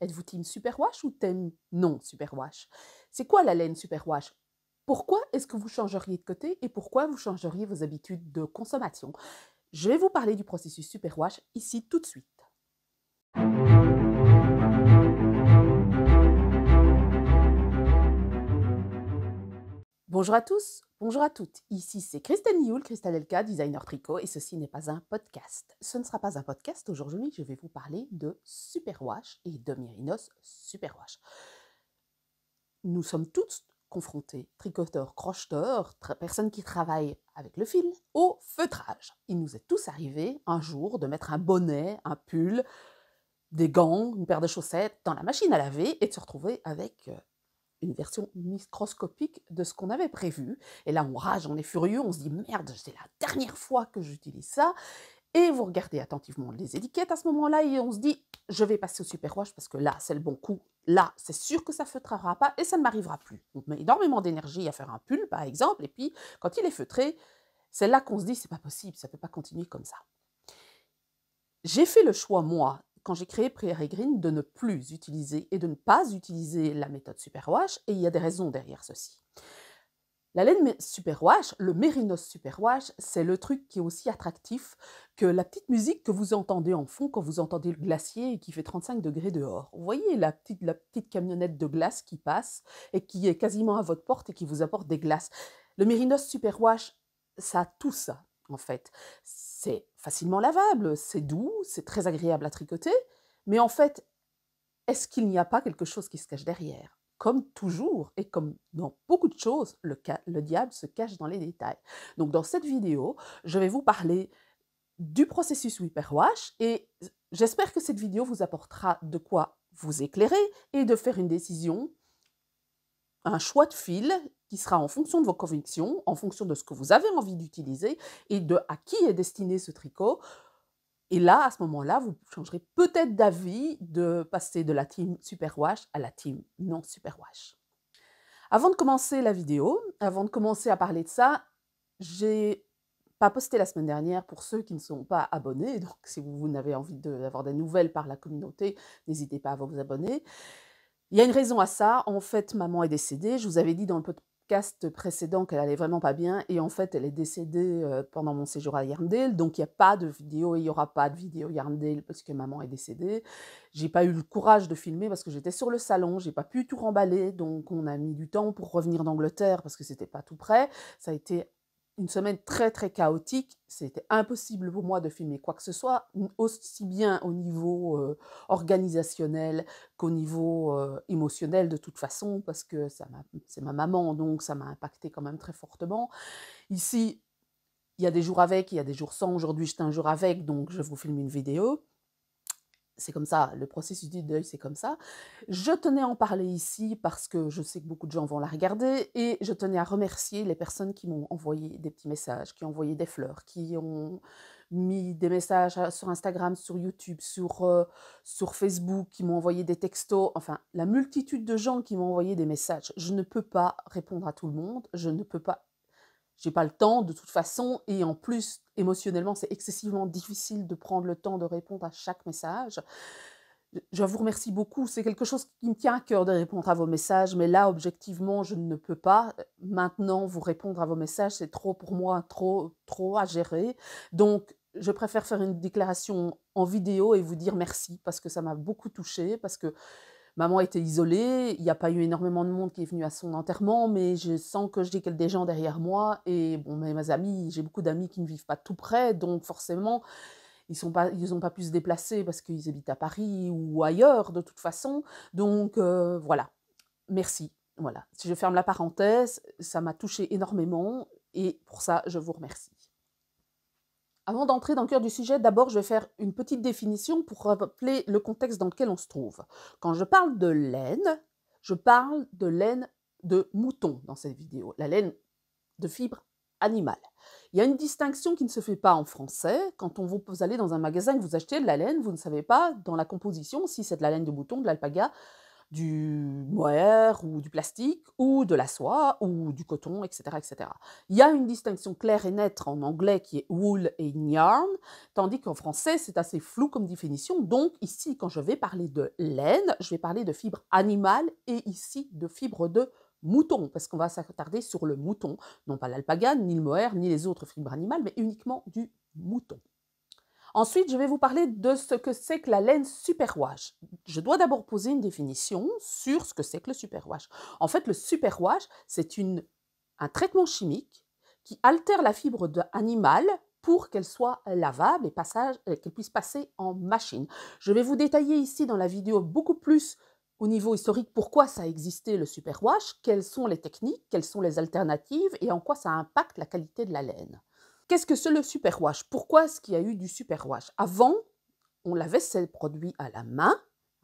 Êtes-vous team superwash ou team non superwash C'est quoi la laine superwash Pourquoi est-ce que vous changeriez de côté et pourquoi vous changeriez vos habitudes de consommation Je vais vous parler du processus superwash ici tout de suite. Bonjour à tous, bonjour à toutes. Ici c'est Christelle Nioul, Christelle Elka, designer tricot, et ceci n'est pas un podcast. Ce ne sera pas un podcast. Aujourd'hui, je vais vous parler de superwash et de Mérinos superwash. Nous sommes toutes confrontés, tricoteurs, crocheteurs, personnes qui travaillent avec le fil, au feutrage. Il nous est tous arrivé un jour de mettre un bonnet, un pull, des gants, une paire de chaussettes dans la machine à laver et de se retrouver avec euh, une version microscopique de ce qu'on avait prévu. Et là, on rage, on est furieux, on se dit merde, c'est la dernière fois que j'utilise ça. Et vous regardez attentivement les étiquettes à ce moment-là et on se dit je vais passer au superwash parce que là, c'est le bon coup. Là, c'est sûr que ça feutrera pas et ça ne m'arrivera plus. On met énormément d'énergie à faire un pull, par exemple, et puis quand il est feutré, c'est là qu'on se dit c'est pas possible, ça ne peut pas continuer comme ça. J'ai fait le choix, moi, quand j'ai créé Prairie Green, de ne plus utiliser et de ne pas utiliser la méthode superwash, et il y a des raisons derrière ceci. La laine superwash, le mérinos superwash, c'est le truc qui est aussi attractif que la petite musique que vous entendez en fond quand vous entendez le glacier et qui fait 35 degrés dehors. Vous voyez la petite, camionnette de glace qui passe et qui est quasiment à votre porte et qui vous apporte des glaces. Le mérinos superwash, ça a tout ça en fait. C'est facilement lavable, c'est doux, c'est très agréable à tricoter, mais en fait, est-ce qu'il n'y a pas quelque chose qui se cache derrière Comme toujours, et comme dans beaucoup de choses, le, diable se cache dans les détails. Donc dans cette vidéo, je vais vous parler du processus hyperwash, et j'espère que cette vidéo vous apportera de quoi vous éclairer et de faire une décision, un choix de fil qui sera en fonction de vos convictions, en fonction de ce que vous avez envie d'utiliser et de à qui est destiné ce tricot. Et là, à ce moment-là, vous changerez peut-être d'avis de passer de la team super wash à la team non super wash. Avant de commencer la vidéo, avant de commencer à parler de ça, j'ai pas posté la semaine dernière pour ceux qui ne sont pas abonnés. Donc, si vous, vous n'avez envie d'avoir des nouvelles par la communauté, n'hésitez pas à vous abonner. Il y a une raison à ça. En fait, maman est décédée. Je vous avais dit dans le podcast précédent qu'elle allait vraiment pas bien et en fait elle est décédée euh, pendant mon séjour à Yarndale donc il n'y a pas de vidéo il n'y aura pas de vidéo Yarndale parce que maman est décédée j'ai pas eu le courage de filmer parce que j'étais sur le salon j'ai pas pu tout remballer donc on a mis du temps pour revenir d'Angleterre parce que c'était pas tout prêt ça a été une semaine très très chaotique. C'était impossible pour moi de filmer quoi que ce soit, aussi bien au niveau euh, organisationnel qu'au niveau euh, émotionnel de toute façon, parce que c'est ma maman, donc ça m'a impacté quand même très fortement. Ici, il y a des jours avec, il y a des jours sans. Aujourd'hui, j'étais un jour avec, donc je vous filme une vidéo c'est comme ça, le processus du deuil, c'est comme ça. Je tenais à en parler ici parce que je sais que beaucoup de gens vont la regarder et je tenais à remercier les personnes qui m'ont envoyé des petits messages, qui ont envoyé des fleurs, qui ont mis des messages sur Instagram, sur YouTube, sur, euh, sur Facebook, qui m'ont envoyé des textos, enfin la multitude de gens qui m'ont envoyé des messages. Je ne peux pas répondre à tout le monde, je ne peux pas j'ai pas le temps de toute façon et en plus émotionnellement c'est excessivement difficile de prendre le temps de répondre à chaque message. Je vous remercie beaucoup, c'est quelque chose qui me tient à cœur de répondre à vos messages, mais là objectivement je ne peux pas maintenant vous répondre à vos messages, c'est trop pour moi, trop trop à gérer. Donc je préfère faire une déclaration en vidéo et vous dire merci parce que ça m'a beaucoup touchée, parce que Maman était isolée, il n'y a pas eu énormément de monde qui est venu à son enterrement, mais je sens que je a des gens derrière moi. Et bon, mes amis, j'ai beaucoup d'amis qui ne vivent pas tout près, donc forcément, ils n'ont pas, ils pas pu se déplacer parce qu'ils habitent à Paris ou ailleurs de toute façon. Donc euh, voilà, merci. Voilà, si je ferme la parenthèse, ça m'a touché énormément et pour ça, je vous remercie. Avant d'entrer dans le cœur du sujet, d'abord je vais faire une petite définition pour rappeler le contexte dans lequel on se trouve. Quand je parle de laine, je parle de laine de mouton dans cette vidéo, la laine de fibre animale. Il y a une distinction qui ne se fait pas en français. Quand on vous, vous allez dans un magasin et que vous achetez de la laine, vous ne savez pas dans la composition si c'est de la laine de mouton, de l'alpaga, du mohair ou du plastique ou de la soie ou du coton, etc., etc. Il y a une distinction claire et nette en anglais qui est wool et yarn, tandis qu'en français, c'est assez flou comme définition. Donc ici, quand je vais parler de laine, je vais parler de fibres animale et ici de fibres de mouton, parce qu'on va s'attarder sur le mouton, non pas l'alpagane, ni le mohair, ni les autres fibres animales, mais uniquement du mouton. Ensuite, je vais vous parler de ce que c'est que la laine superwash. Je dois d'abord poser une définition sur ce que c'est que le superwash. En fait, le superwash, c'est un traitement chimique qui altère la fibre animal pour qu'elle soit lavable et euh, qu'elle puisse passer en machine. Je vais vous détailler ici dans la vidéo beaucoup plus au niveau historique pourquoi ça existait existé le superwash, quelles sont les techniques, quelles sont les alternatives et en quoi ça impacte la qualité de la laine. Qu'est-ce que c'est le superwash Pourquoi est-ce qu'il y a eu du superwash Avant, on lavait ces produits à la main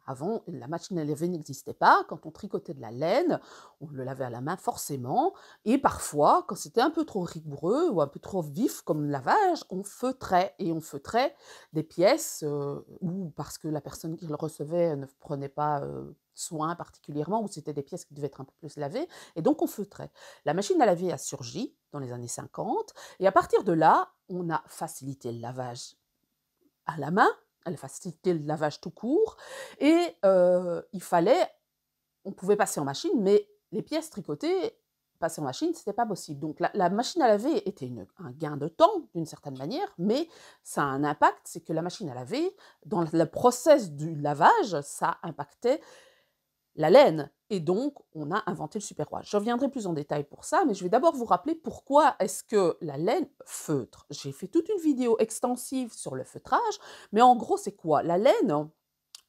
avant, la machine à laver n'existait pas. Quand on tricotait de la laine, on le lavait à la main forcément. Et parfois, quand c'était un peu trop rigoureux ou un peu trop vif comme lavage, on feutrait. Et on feutrait des pièces euh, ou parce que la personne qui le recevait ne prenait pas euh, soin particulièrement, ou c'était des pièces qui devaient être un peu plus lavées, et donc on feutrait. La machine à laver a surgi dans les années 50, et à partir de là, on a facilité le lavage à la main, elle facilitait le lavage tout court. Et euh, il fallait, on pouvait passer en machine, mais les pièces tricotées, passer en machine, c'était pas possible. Donc la, machine à laver était un gain de temps d'une certaine manière, mais ça a un impact, c'est que la machine à laver, dans le process du lavage, ça impactait la laine. Et donc, on a inventé le super-roi. Je reviendrai plus en détail pour ça, mais je vais d'abord vous rappeler pourquoi est-ce que la laine feutre. J'ai fait toute une vidéo extensive sur le feutrage, mais en gros, c'est quoi La laine, en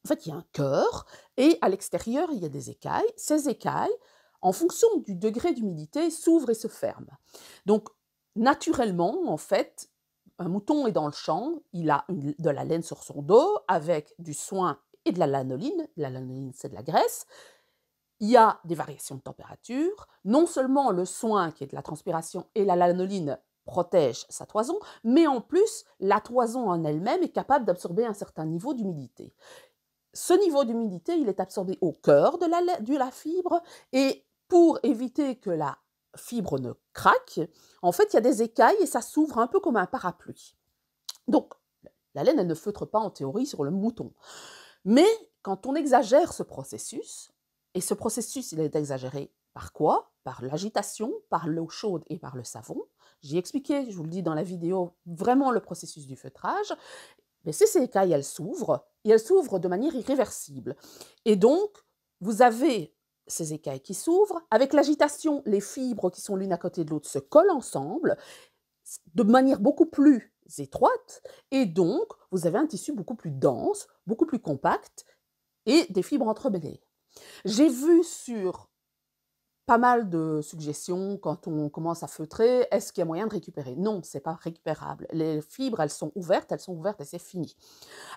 fait, il y a un cœur, et à l'extérieur, il y a des écailles. Ces écailles, en fonction du degré d'humidité, s'ouvrent et se ferment. Donc, naturellement, en fait, un mouton est dans le champ, il a de la laine sur son dos, avec du soin de la lanoline. La lanoline, c'est de la graisse. Il y a des variations de température. Non seulement le soin, qui est de la transpiration, et la lanoline protège sa toison, mais en plus, la toison en elle-même est capable d'absorber un certain niveau d'humidité. Ce niveau d'humidité, il est absorbé au cœur de la, de la fibre et pour éviter que la fibre ne craque, en fait, il y a des écailles et ça s'ouvre un peu comme un parapluie. Donc, la laine, elle ne feutre pas en théorie sur le mouton. Mais quand on exagère ce processus, et ce processus, il est exagéré par quoi Par l'agitation, par l'eau chaude et par le savon. J'ai expliqué, je vous le dis dans la vidéo, vraiment le processus du feutrage. Mais ces écailles, elles s'ouvrent, et elles s'ouvrent de manière irréversible. Et donc, vous avez ces écailles qui s'ouvrent. Avec l'agitation, les fibres qui sont l'une à côté de l'autre se collent ensemble de manière beaucoup plus étroites et donc vous avez un tissu beaucoup plus dense, beaucoup plus compact et des fibres entremêlées. J'ai vu sur pas mal de suggestions quand on commence à feutrer, est-ce qu'il y a moyen de récupérer Non, c'est pas récupérable. Les fibres, elles sont ouvertes, elles sont ouvertes et c'est fini.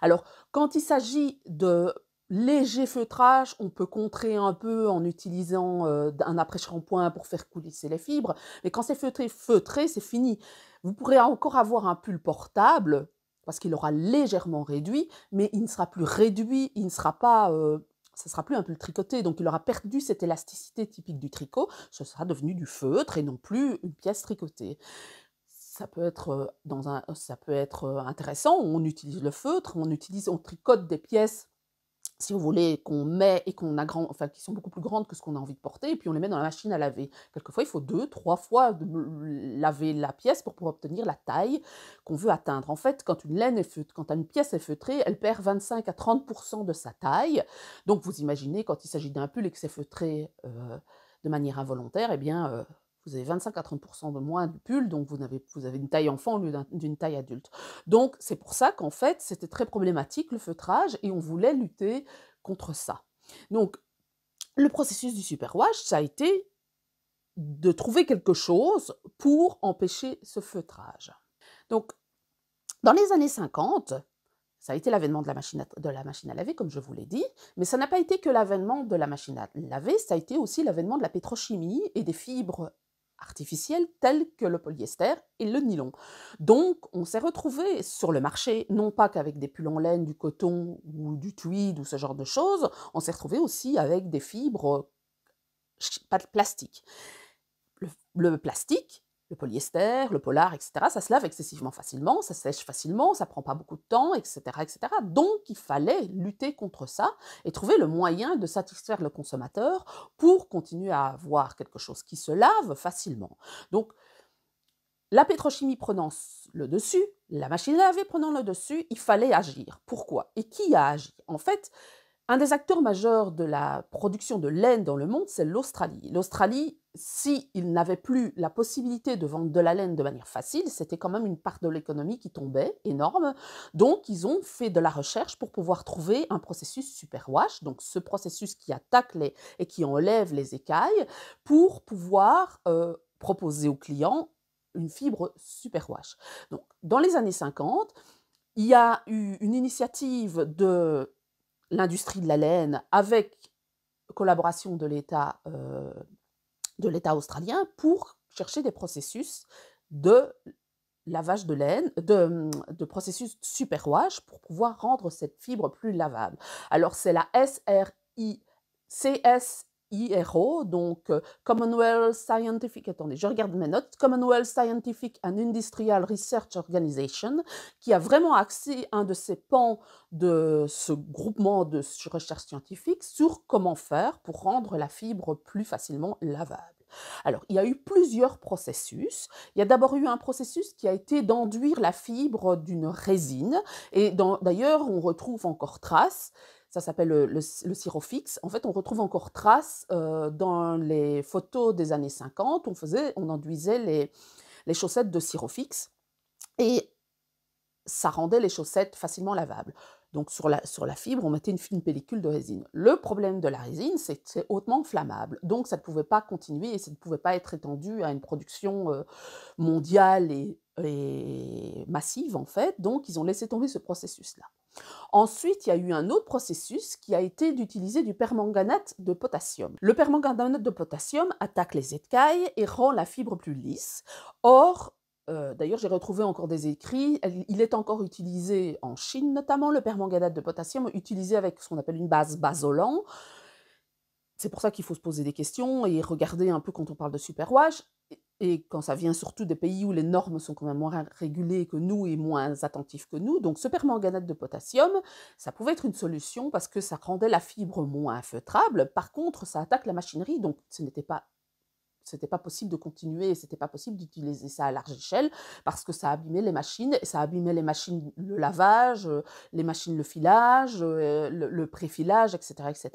Alors, quand il s'agit de léger feutrage, on peut contrer un peu en utilisant euh, un après-shampoing pour faire coulisser les fibres, mais quand c'est feutré, feutré, c'est fini. Vous pourrez encore avoir un pull portable parce qu'il aura légèrement réduit, mais il ne sera plus réduit, il ne sera pas, ça euh, sera plus un pull tricoté, donc il aura perdu cette élasticité typique du tricot, ce sera devenu du feutre et non plus une pièce tricotée ça peut être euh, dans un ça peut être intéressant on utilise le feutre on utilise on tricote des pièces si vous voulez, qu'on met et qu'on grand enfin, qui sont beaucoup plus grandes que ce qu'on a envie de porter, et puis on les met dans la machine à laver. Quelquefois, il faut deux, trois fois laver la pièce pour pouvoir obtenir la taille qu'on veut atteindre. En fait, quand une laine est feutrée, quand une pièce est feutrée, elle perd 25 à 30 de sa taille. Donc, vous imaginez, quand il s'agit d'un pull et que c'est feutré euh, de manière involontaire, eh bien, euh, vous avez 25 à 30 de moins de pull, donc vous avez, une taille enfant au lieu d'une taille adulte. Donc c'est pour ça qu'en fait c'était très problématique le feutrage et on voulait lutter contre ça. Donc le processus du superwash, ça a été de trouver quelque chose pour empêcher ce feutrage. Donc dans les années 50, ça a été l'avènement de, la de la machine à laver, comme je vous l'ai dit, mais ça n'a pas été que l'avènement de la machine à laver, ça a été aussi l'avènement de la pétrochimie et des fibres artificiels tels que le polyester et le nylon. Donc, on s'est retrouvé sur le marché, non pas qu'avec des pulls en laine, du coton ou du tweed ou ce genre de choses, on s'est retrouvé aussi avec des fibres, euh, pas de plastique. Le, le plastique, le polyester, le polar, etc. Ça se lave excessivement facilement, ça sèche facilement, ça prend pas beaucoup de temps, etc., etc. Donc, il fallait lutter contre ça et trouver le moyen de satisfaire le consommateur pour continuer à avoir quelque chose qui se lave facilement. Donc, la pétrochimie prenant le dessus, la machine à laver prenant le dessus, il fallait agir. Pourquoi Et qui a agi En fait, un des acteurs majeurs de la production de laine dans le monde, c'est l'Australie. L'Australie s'ils n'avaient plus la possibilité de vendre de la laine de manière facile, c'était quand même une part de l'économie qui tombait énorme. Donc, ils ont fait de la recherche pour pouvoir trouver un processus superwash, donc ce processus qui attaque les, et qui enlève les écailles, pour pouvoir euh, proposer aux clients une fibre superwash. Donc, dans les années 50, il y a eu une initiative de l'industrie de la laine avec collaboration de l'État euh, de l'État australien pour chercher des processus de lavage de laine, de, mm, de processus superwash pour pouvoir rendre cette fibre plus lavable. Alors c'est la SRI, CS IRO, donc euh, Commonwealth Scientific, attendez, je regarde mes notes, Commonwealth Scientific and Industrial Research Organization, qui a vraiment axé un de ses pans de ce groupement de recherche scientifique sur comment faire pour rendre la fibre plus facilement lavable. Alors, il y a eu plusieurs processus. Il y a d'abord eu un processus qui a été d'enduire la fibre d'une résine, et d'ailleurs, on retrouve encore trace ça s'appelle le, le, sirop En fait, on retrouve encore trace euh, dans les photos des années 50. On, faisait, on enduisait les, les chaussettes de sirop et ça rendait les chaussettes facilement lavables. Donc sur la, sur la fibre, on mettait une, fine pellicule de résine. Le problème de la résine, c'est que c'est hautement flammable. Donc ça ne pouvait pas continuer et ça ne pouvait pas être étendu à une production euh, mondiale et, et, massive en fait. Donc ils ont laissé tomber ce processus-là. Ensuite, il y a eu un autre processus qui a été d'utiliser du permanganate de potassium. Le permanganate de potassium attaque les écailles et rend la fibre plus lisse. Or, euh, D'ailleurs, j'ai retrouvé encore des écrits. Il est encore utilisé en Chine, notamment le permanganate de potassium, utilisé avec ce qu'on appelle une base basolant. C'est pour ça qu'il faut se poser des questions et regarder un peu quand on parle de superwash et quand ça vient surtout des pays où les normes sont quand même moins régulées que nous et moins attentifs que nous. Donc ce permanganate de potassium, ça pouvait être une solution parce que ça rendait la fibre moins feutrable, Par contre, ça attaque la machinerie, donc ce n'était pas c'était pas possible de continuer, c'était pas possible d'utiliser ça à large échelle parce que ça abîmait les machines, ça abîmait les machines le lavage, les machines le filage, euh, le, le préfilage, etc., etc.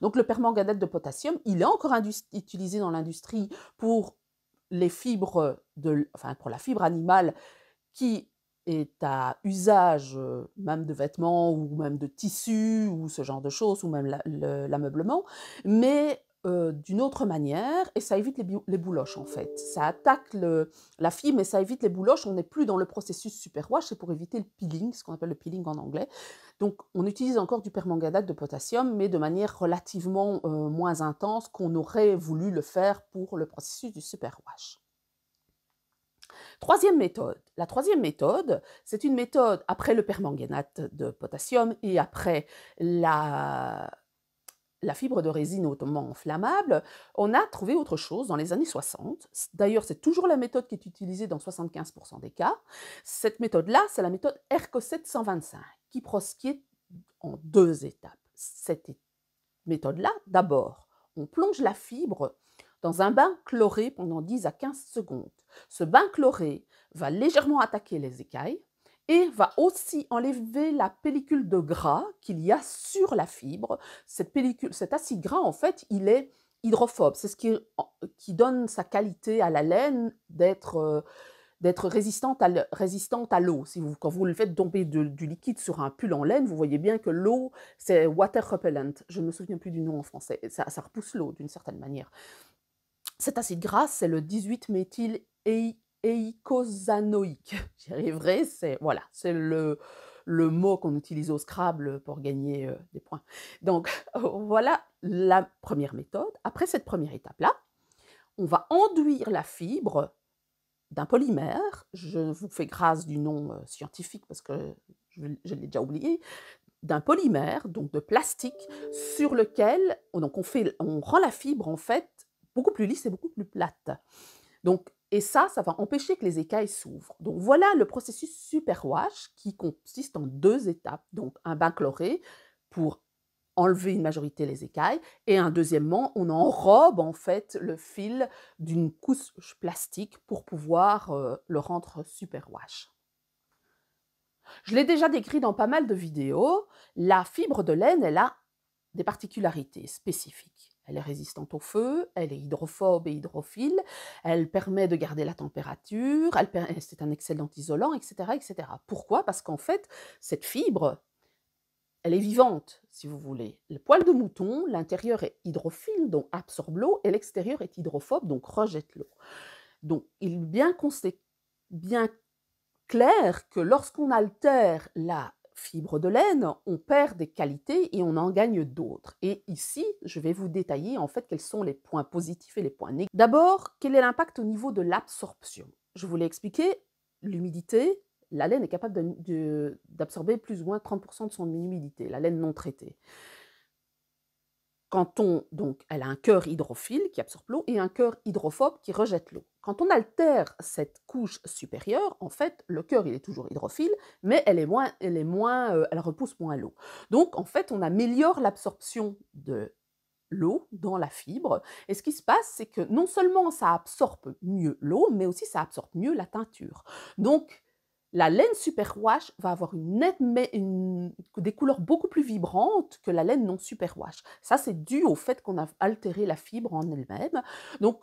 Donc le permanganate de potassium, il est encore utilisé dans l'industrie pour les fibres de, enfin, pour la fibre animale qui est à usage même de vêtements ou même de tissus ou ce genre de choses ou même l'ameublement, mais euh, d'une autre manière et ça évite les, bouloches en fait. Ça attaque la fille mais ça évite les bouloches. On n'est plus dans le processus super wash, c'est pour éviter le peeling, ce qu'on appelle le peeling en anglais. Donc on utilise encore du permanganate de potassium mais de manière relativement euh, moins intense qu'on aurait voulu le faire pour le processus du super Troisième méthode. La troisième méthode, c'est une méthode après le permanganate de potassium et après la, la fibre de résine hautement inflammable, on a trouvé autre chose dans les années 60. D'ailleurs, c'est toujours la méthode qui est utilisée dans 75% des cas. Cette méthode-là, c'est la méthode rco 725, qui prosquitte en deux étapes. Cette méthode-là, d'abord, on plonge la fibre dans un bain chloré pendant 10 à 15 secondes. Ce bain chloré va légèrement attaquer les écailles, et va aussi enlever la pellicule de gras qu'il y a sur la fibre. Cette pellicule, cet acide gras, en fait, il est hydrophobe. C'est ce qui, donne sa qualité à la laine d'être euh, résistante à l'eau. Si vous, quand vous le faites tomber du liquide sur un pull en laine, vous voyez bien que l'eau, c'est water repellent. Je ne me souviens plus du nom en français. Ça, repousse l'eau d'une certaine manière. Cet acide gras, c'est le 18-méthyl éicosanoïque. J'y arriverai, c'est voilà, c'est le, mot qu'on utilise au Scrabble pour gagner euh, des points. Donc voilà la première méthode. Après cette première étape-là, on va enduire la fibre d'un polymère. Je vous fais grâce du nom euh, scientifique parce que je, l'ai déjà oublié d'un polymère, donc de plastique, sur lequel donc on, fait, on rend la fibre en fait beaucoup plus lisse et beaucoup plus plate. Donc et ça, ça va empêcher que les écailles s'ouvrent. Donc voilà le processus super wash qui consiste en deux étapes. Donc un bain chloré pour enlever une majorité des écailles et un deuxièmement, on enrobe en fait le fil d'une couche plastique pour pouvoir euh, le rendre super wash. Je l'ai déjà décrit dans pas mal de vidéos, la fibre de laine, elle a des particularités spécifiques. Elle est résistante au feu, elle est hydrophobe et hydrophile, elle permet de garder la température, euh, c'est un excellent isolant, etc. etc. Pourquoi Parce qu'en fait, cette fibre, elle est vivante, si vous voulez. Le poil de mouton, l'intérieur est hydrophile, donc absorbe l'eau, et l'extérieur est hydrophobe, donc rejette l'eau. Donc, il est bien, bien clair que lorsqu'on altère la fibres de laine, on perd des qualités et on en gagne d'autres. Et ici, je vais vous détailler en fait quels sont les points positifs et les points négatifs. D'abord, quel est l'impact au niveau de l'absorption Je vous l'ai expliqué, l'humidité, la laine est capable d'absorber plus ou moins 30% de son humidité, la laine non traitée. Quand on, donc, elle a un cœur hydrophile qui absorbe l'eau et un cœur hydrophobe qui rejette l'eau. Quand on altère cette couche supérieure, en fait, le cœur, il est toujours hydrophile, mais elle est moins, elle est moins, euh, elle repousse moins l'eau. Donc, en fait, on améliore l'absorption de l'eau dans la fibre. Et ce qui se passe, c'est que non seulement ça absorbe mieux l'eau, mais aussi ça absorbe mieux la teinture. Donc, la laine superwash va avoir des couleurs beaucoup plus vibrantes que la laine non super superwash. Ça, c'est dû au fait qu'on a altéré la fibre en elle-même. Donc,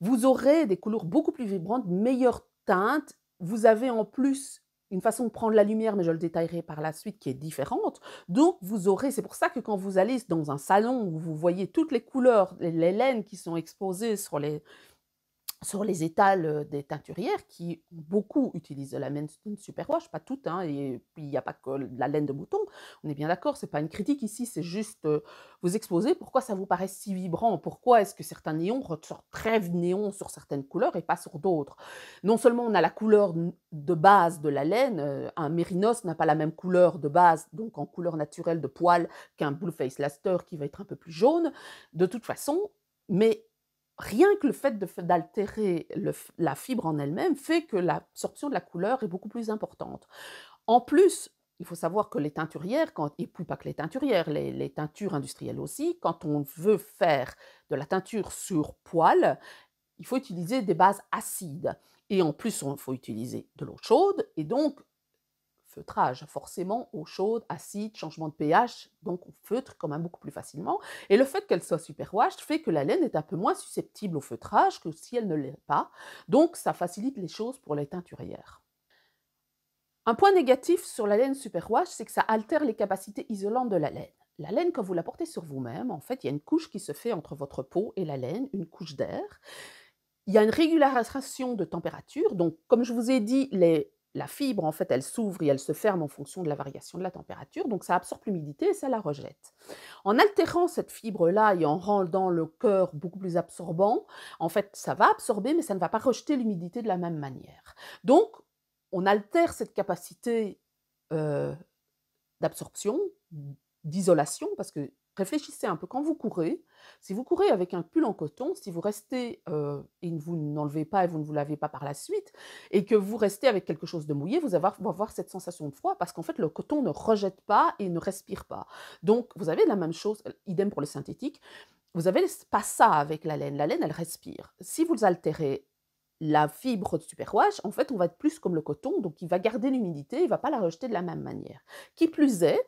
vous aurez des couleurs beaucoup plus vibrantes, meilleures teintes. Vous avez en plus une façon de prendre la lumière, mais je le détaillerai par la suite, qui est différente. Donc, vous aurez, c'est pour ça que quand vous allez dans un salon où vous voyez toutes les couleurs, les laines qui sont exposées sur les, sur les étals des teinturières qui beaucoup utilisent de la super Superwash, pas toutes, hein, et puis il n'y a pas que la laine de mouton, on est bien d'accord, c'est pas une critique ici, c'est juste vous exposer pourquoi ça vous paraît si vibrant, pourquoi est-ce que certains néons ressortent très néons sur certaines couleurs et pas sur d'autres. Non seulement on a la couleur de base de la laine, un mérinos n'a pas la même couleur de base, donc en couleur naturelle de poil, qu'un Blueface Laster qui va être un peu plus jaune, de toute façon, mais rien que le fait d'altérer la fibre en elle-même fait que l'absorption de la couleur est beaucoup plus importante. En plus, il faut savoir que les teinturières, quand, et plus pas que les teinturières, les, les, teintures industrielles aussi, quand on veut faire de la teinture sur poil, il faut utiliser des bases acides. Et en plus, il faut utiliser de l'eau chaude. Et donc, feutrage, forcément eau chaude, acide, changement de pH, donc on feutre quand même beaucoup plus facilement. Et le fait qu'elle soit superwash fait que la laine est un peu moins susceptible au feutrage que si elle ne l'est pas, donc ça facilite les choses pour les teinturières. Un point négatif sur la laine superwash, c'est que ça altère les capacités isolantes de la laine. La laine, quand vous la portez sur vous-même, en fait, il y a une couche qui se fait entre votre peau et la laine, une couche d'air. Il y a une régulation de température. Donc, comme je vous ai dit, les la fibre, en fait, elle s'ouvre et elle se ferme en fonction de la variation de la température, donc ça absorbe l'humidité et ça la rejette. En altérant cette fibre-là et en rendant le cœur beaucoup plus absorbant, en fait, ça va absorber, mais ça ne va pas rejeter l'humidité de la même manière. Donc, on altère cette capacité euh, d'absorption, d'isolation, parce que Réfléchissez un peu quand vous courez. Si vous courez avec un pull en coton, si vous restez euh, et vous n'enlevez pas et vous ne vous lavez pas par la suite, et que vous restez avec quelque chose de mouillé, vous allez avoir, cette sensation de froid parce qu'en fait le coton ne rejette pas et ne respire pas. Donc vous avez la même chose, idem pour le synthétique. Vous avez pas ça avec la laine. La laine, elle respire. Si vous altérez la fibre de superwash, en fait, on va être plus comme le coton, donc il va garder l'humidité, il va pas la rejeter de la même manière. Qui plus est,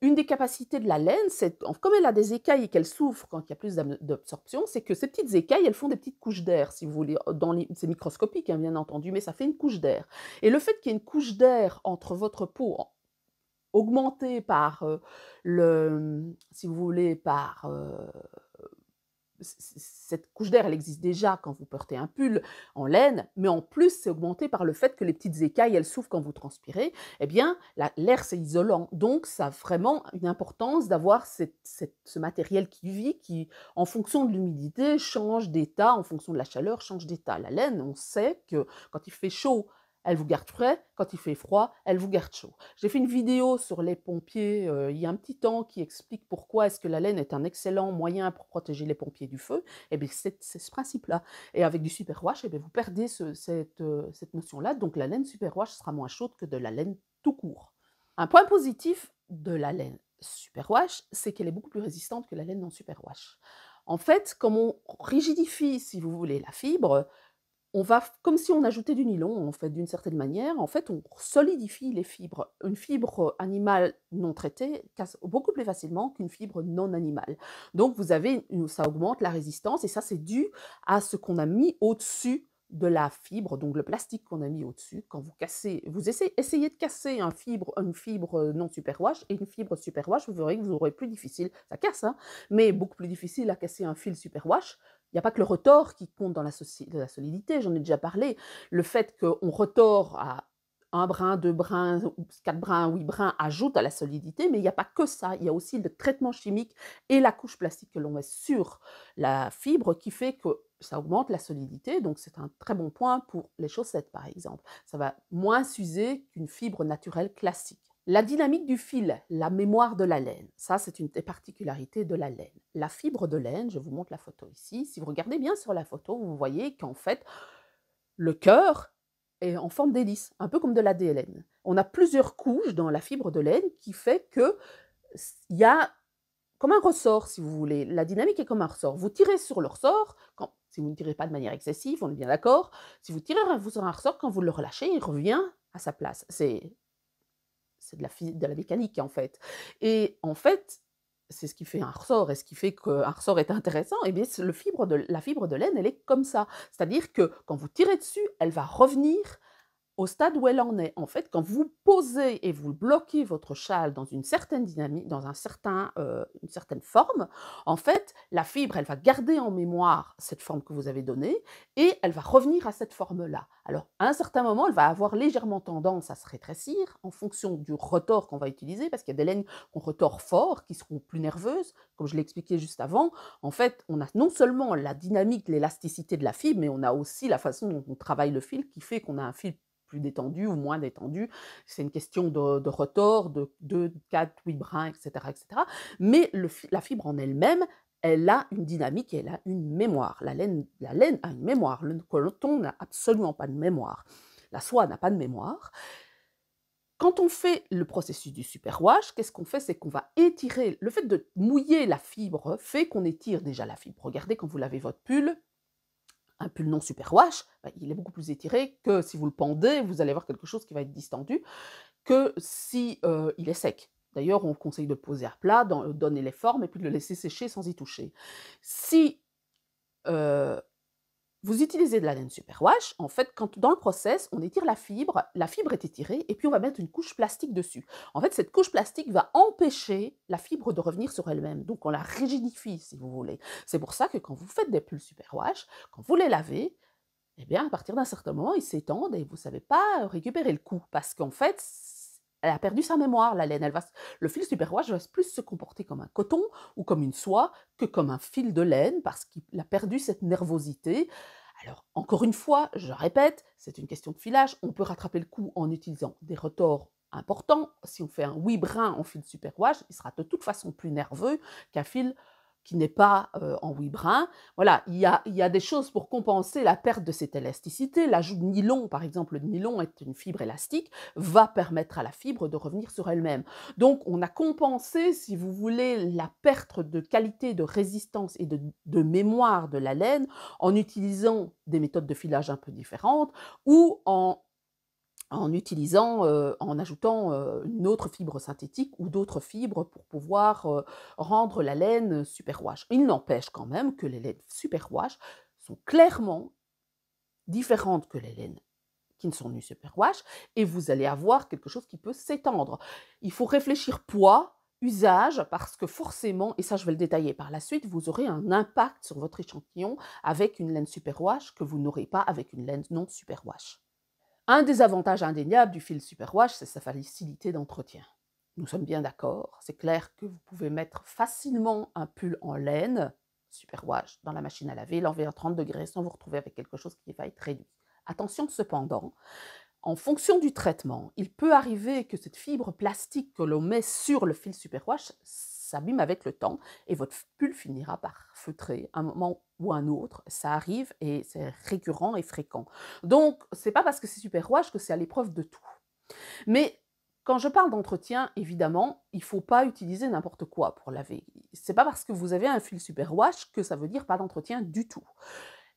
une des capacités de la laine, c'est comme elle a des écailles et qu'elle souffre quand il y a plus d'absorption, c'est que ces petites écailles, elles font des petites couches d'air, si vous voulez. Euh, dans c'est microscopique, hein, bien entendu, mais ça fait une couche d'air. Et le fait qu'il y ait une couche d'air entre votre peau, augmentée par euh, le, si vous voulez, par euh, cette couche d'air, elle existe déjà quand vous portez un pull en laine, mais en plus, c'est augmenté par le fait que les petites écailles, elles souffrent quand vous transpirez. Eh bien, l'air, c'est isolant. Donc, ça a vraiment une importance d'avoir ce matériel qui vit, qui, en fonction de l'humidité, change d'état, en fonction de la chaleur, change d'état. La laine, on sait que quand il fait chaud, elle vous garde frais. Quand il fait froid, elle vous garde chaud. J'ai fait une vidéo sur les pompiers euh, il y a un petit temps qui explique pourquoi est-ce que la laine est un excellent moyen pour protéger les pompiers du feu. Et eh bien, c'est ce principe-là. Et avec du super wash, eh vous perdez euh, cette, notion-là. Donc, la laine super wash sera moins chaude que de la laine tout court. Un point positif de la laine super wash, c'est qu'elle est beaucoup plus résistante que la laine non super wash. En fait, comme on rigidifie, si vous voulez, la fibre, on va, comme si on ajoutait du nylon, en fait, d'une certaine manière, en fait, on solidifie les fibres. Une fibre animale non traitée casse beaucoup plus facilement qu'une fibre non animale. Donc, vous avez, ça augmente la résistance et ça, c'est dû à ce qu'on a mis au-dessus de la fibre, donc le plastique qu'on a mis au-dessus. Quand vous cassez, vous essayez, de casser un fibre, une fibre non superwash et une fibre superwash, vous verrez que vous aurez plus difficile, ça casse, hein, mais beaucoup plus difficile à casser un fil superwash il n'y a pas que le retors qui compte dans la, solidité, j'en ai déjà parlé. Le fait qu'on retors à un brin, deux brins, quatre brins, huit brins ajoute à la solidité, mais il n'y a pas que ça. Il y a aussi le traitement chimique et la couche plastique que l'on met sur la fibre qui fait que ça augmente la solidité. Donc, c'est un très bon point pour les chaussettes, par exemple. Ça va moins s'user qu'une fibre naturelle classique. La dynamique du fil, la mémoire de la laine, ça c'est une particularité de la laine. La fibre de laine, je vous montre la photo ici, si vous regardez bien sur la photo, vous voyez qu'en fait, le cœur est en forme d'hélice, un peu comme de la DLN. On a plusieurs couches dans la fibre de laine qui fait que y a comme un ressort, si vous voulez. La dynamique est comme un ressort. Vous tirez sur le ressort, quand, si vous ne tirez pas de manière excessive, on est bien d'accord, si vous tirez sur un ressort, quand vous le relâchez, il revient à sa place. C'est c'est de la mécanique en fait. Et en fait, c'est ce qui fait un ressort et ce qui fait qu'un ressort est intéressant, et eh bien le fibre de, la fibre de laine, elle est comme ça. C'est-à-dire que quand vous tirez dessus, elle va revenir au stade où elle en est. En fait, quand vous posez et vous bloquez votre châle dans une certaine dynamique, dans un certain, euh, une certaine forme, en fait, la fibre, elle va garder en mémoire cette forme que vous avez donnée et elle va revenir à cette forme-là. Alors, à un certain moment, elle va avoir légèrement tendance à se rétrécir en fonction du retort qu'on va utiliser, parce qu'il y a des laines qu'on retort fort, qui seront plus nerveuses, comme je l'expliquais juste avant. En fait, on a non seulement la dynamique, l'élasticité de la fibre, mais on a aussi la façon dont on travaille le fil qui fait qu'on a un fil plus détendu ou moins détendu. C'est une question de, de de 2, 4, 8 brins, etc. etc. Mais le, la fibre en elle-même, elle a une dynamique elle a une mémoire. La laine, la laine a une mémoire. Le coton n'a absolument pas de mémoire. La soie n'a pas de mémoire. Quand on fait le processus du superwash, qu'est-ce qu'on fait C'est qu'on va étirer. Le fait de mouiller la fibre fait qu'on étire déjà la fibre. Regardez quand vous lavez votre pull, un pull non super wash, bah, il est beaucoup plus étiré que si vous le pendez, vous allez voir quelque chose qui va être distendu, que si euh, il est sec. D'ailleurs, on conseille de le poser à plat, euh, donner les formes et puis de le laisser sécher sans y toucher. Si euh, vous utilisez de la laine superwash. En fait, quand dans le process, on étire la fibre, la fibre est étirée et puis on va mettre une couche plastique dessus. En fait, cette couche plastique va empêcher la fibre de revenir sur elle-même. Donc, on la rigidifie, si vous voulez. C'est pour ça que quand vous faites des pulls superwash, quand vous les lavez, eh bien, à partir d'un certain moment, ils s'étendent et vous ne savez pas récupérer le coup parce qu'en fait, elle a perdu sa mémoire, la laine. Elle va, le fil superwash va plus se comporter comme un coton ou comme une soie que comme un fil de laine parce qu'il a perdu cette nervosité. Alors, encore une fois, je répète, c'est une question de filage. On peut rattraper le coup en utilisant des retors importants. Si on fait un oui brun en fil superwash, il sera de toute façon plus nerveux qu'un fil qui n'est pas euh, en en Wibrin. Voilà, il y, a, il des choses pour compenser la perte de cette élasticité. L'ajout de nylon, par exemple, le nylon est une fibre élastique, va permettre à la fibre de revenir sur elle-même. Donc, on a compensé, si vous voulez, la perte de qualité, de résistance et de, de mémoire de la laine en utilisant des méthodes de filage un peu différentes ou en en utilisant, euh, en ajoutant euh, une autre fibre synthétique ou d'autres fibres pour pouvoir euh, rendre la laine super wash. Il n'empêche quand même que les laines super wash sont clairement différentes que les laines qui ne sont nues super wash et vous allez avoir quelque chose qui peut s'étendre. Il faut réfléchir poids, usage parce que forcément, et ça je vais le détailler par la suite, vous aurez un impact sur votre échantillon avec une laine super wash que vous n'aurez pas avec une laine non super wash. Un des avantages indéniables du fil superwash, c'est sa facilité d'entretien. Nous sommes bien d'accord, c'est clair que vous pouvez mettre facilement un pull en laine, superwash, dans la machine à laver, l'enlever à 30 degrés sans vous retrouver avec quelque chose qui va être réduit. Attention cependant, en fonction du traitement, il peut arriver que cette fibre plastique que l'on met sur le fil superwash s'abîme avec le temps et votre pull finira par feutrer un moment ou un autre. Ça arrive et c'est récurrent et fréquent. Donc, c'est pas parce que c'est super wash que c'est à l'épreuve de tout. Mais quand je parle d'entretien, évidemment, il ne faut pas utiliser n'importe quoi pour laver. C'est pas parce que vous avez un fil super wash que ça veut dire pas d'entretien du tout.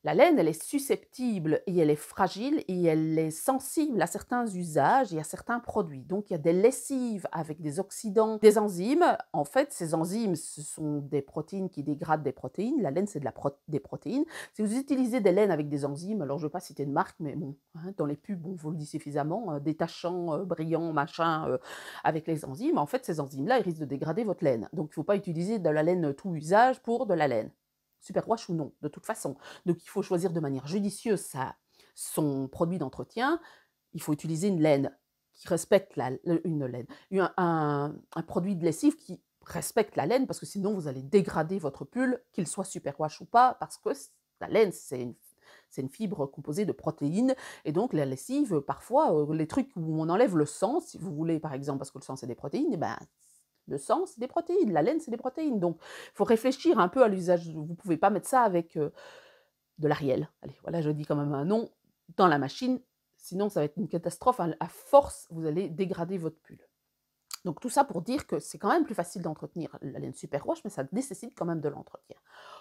La laine, elle est susceptible et elle est fragile et elle est sensible à certains usages et à certains produits. Donc il y a des lessives avec des oxydants, des enzymes. En fait, ces enzymes, ce sont des protéines qui dégradent des protéines. La laine, c'est de la des protéines. Si vous utilisez des laines avec des enzymes, alors je ne veux pas citer de marque, mais bon, hein, dans les pubs, on vous le dit suffisamment, euh, détachant, euh, brillant, machin, euh, avec les enzymes. En fait, ces enzymes-là, ils risquent de dégrader votre laine. Donc il ne faut pas utiliser de la laine tout usage pour de la laine super ou non, de toute façon. Donc il faut choisir de manière judicieuse son produit d'entretien. Il faut utiliser une laine qui respecte la, une laine, un, produit de lessive qui respecte la laine parce que sinon vous allez dégrader votre pull, qu'il soit super ou pas, parce que la laine c'est une c'est une fibre composée de protéines. Et donc, la lessive, parfois, euh, les trucs où on enlève le sang, si vous voulez, par exemple, parce que le sang, c'est des protéines, eh ben, le sang, c'est des protéines. La laine, c'est des protéines. Donc, il faut réfléchir un peu à l'usage. Vous ne pouvez pas mettre ça avec euh, de l'Ariel. Allez, voilà, je dis quand même un nom dans la machine. Sinon, ça va être une catastrophe. À force, vous allez dégrader votre pull. Donc, tout ça pour dire que c'est quand même plus facile d'entretenir la laine super wash, mais ça nécessite quand même de l'entretien.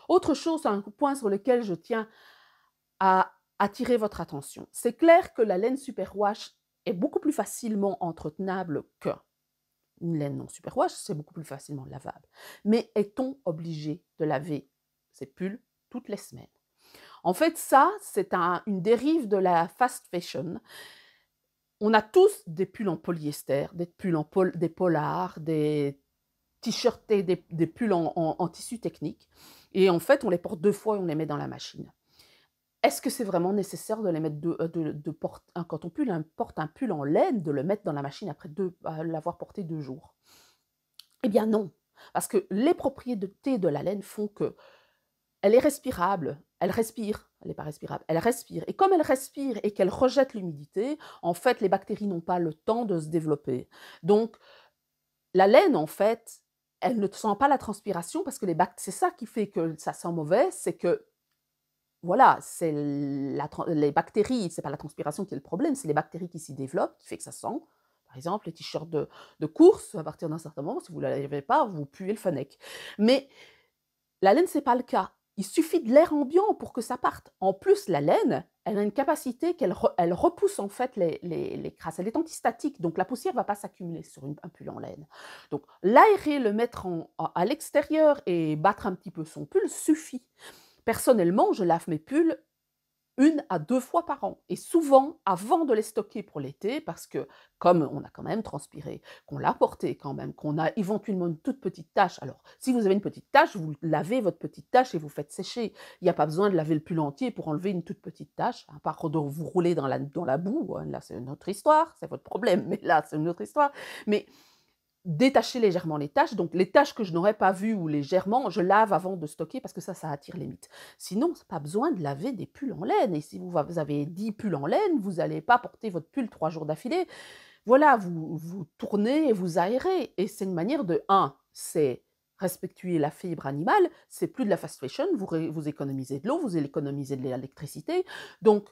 Autre chose, un point sur lequel je tiens à attirer votre attention. C'est clair que la laine super wash est beaucoup plus facilement entretenable que une laine non superwash, c'est beaucoup plus facilement lavable. Mais est-on obligé de laver ses pulls toutes les semaines En fait, ça, c'est une dérive de la fast fashion. On a tous des pulls en polyester, des pulls en pol, des polars, des t-shirts et des, pulls en tissu technique. Et en fait, on les porte deux fois et on les met dans la machine. Est-ce que c'est vraiment nécessaire de les mettre de, euh, de, de porte, quand on pull, un, porte un pull en laine, de le mettre dans la machine après l'avoir porté deux jours Eh bien non, parce que les propriétés de la laine font que elle est respirable, elle respire, elle n'est pas respirable, elle respire. Et comme elle respire et qu'elle rejette l'humidité, en fait, les bactéries n'ont pas le temps de se développer. Donc, la laine, en fait, elle ne sent pas la transpiration parce que les bactéries, c'est ça qui fait que ça sent mauvais, c'est que voilà, c'est les bactéries, c'est pas la transpiration qui est le problème, c'est les bactéries qui s'y développent, qui fait que ça sent. Par exemple, les t-shirts de, course, à partir d'un certain moment, si vous ne l'avez pas, vous puez le fennec. Mais la laine, c'est pas le cas. Il suffit de l'air ambiant pour que ça parte. En plus, la laine, elle a une capacité qu'elle elle repousse en fait les, crasses. Elle est antistatique, donc la poussière ne va pas s'accumuler sur une, un pull en laine. Donc l'aérer, le mettre à l'extérieur et battre un petit peu son pull suffit. Personnellement, je lave mes pulls une à deux fois par an, et souvent avant de les stocker pour l'été, parce que comme on a quand même transpiré, qu'on l'a porté quand même, qu'on a éventuellement une toute petite tache, alors si vous avez une petite tache, vous lavez votre petite tache et vous faites sécher. Il n'y a pas besoin de laver le pull entier pour enlever une toute petite tache, hein, à part de vous rouler dans la, dans la boue, hein. là c'est une autre histoire, c'est votre problème, mais là c'est une autre histoire. Mais détacher légèrement les tâches. Donc les tâches que je n'aurais pas vues ou légèrement, je lave avant de stocker parce que ça, ça attire les mites. Sinon, pas besoin de laver des pulls en laine. Et si vous avez 10 pulls en laine, vous n'allez pas porter votre pull trois jours d'affilée. Voilà, vous, vous tournez et vous aérez. Et c'est une manière de, un, c'est respectuer la fibre animale, c'est plus de la fast fashion, vous, vous économisez de l'eau, vous économisez de l'électricité. Donc,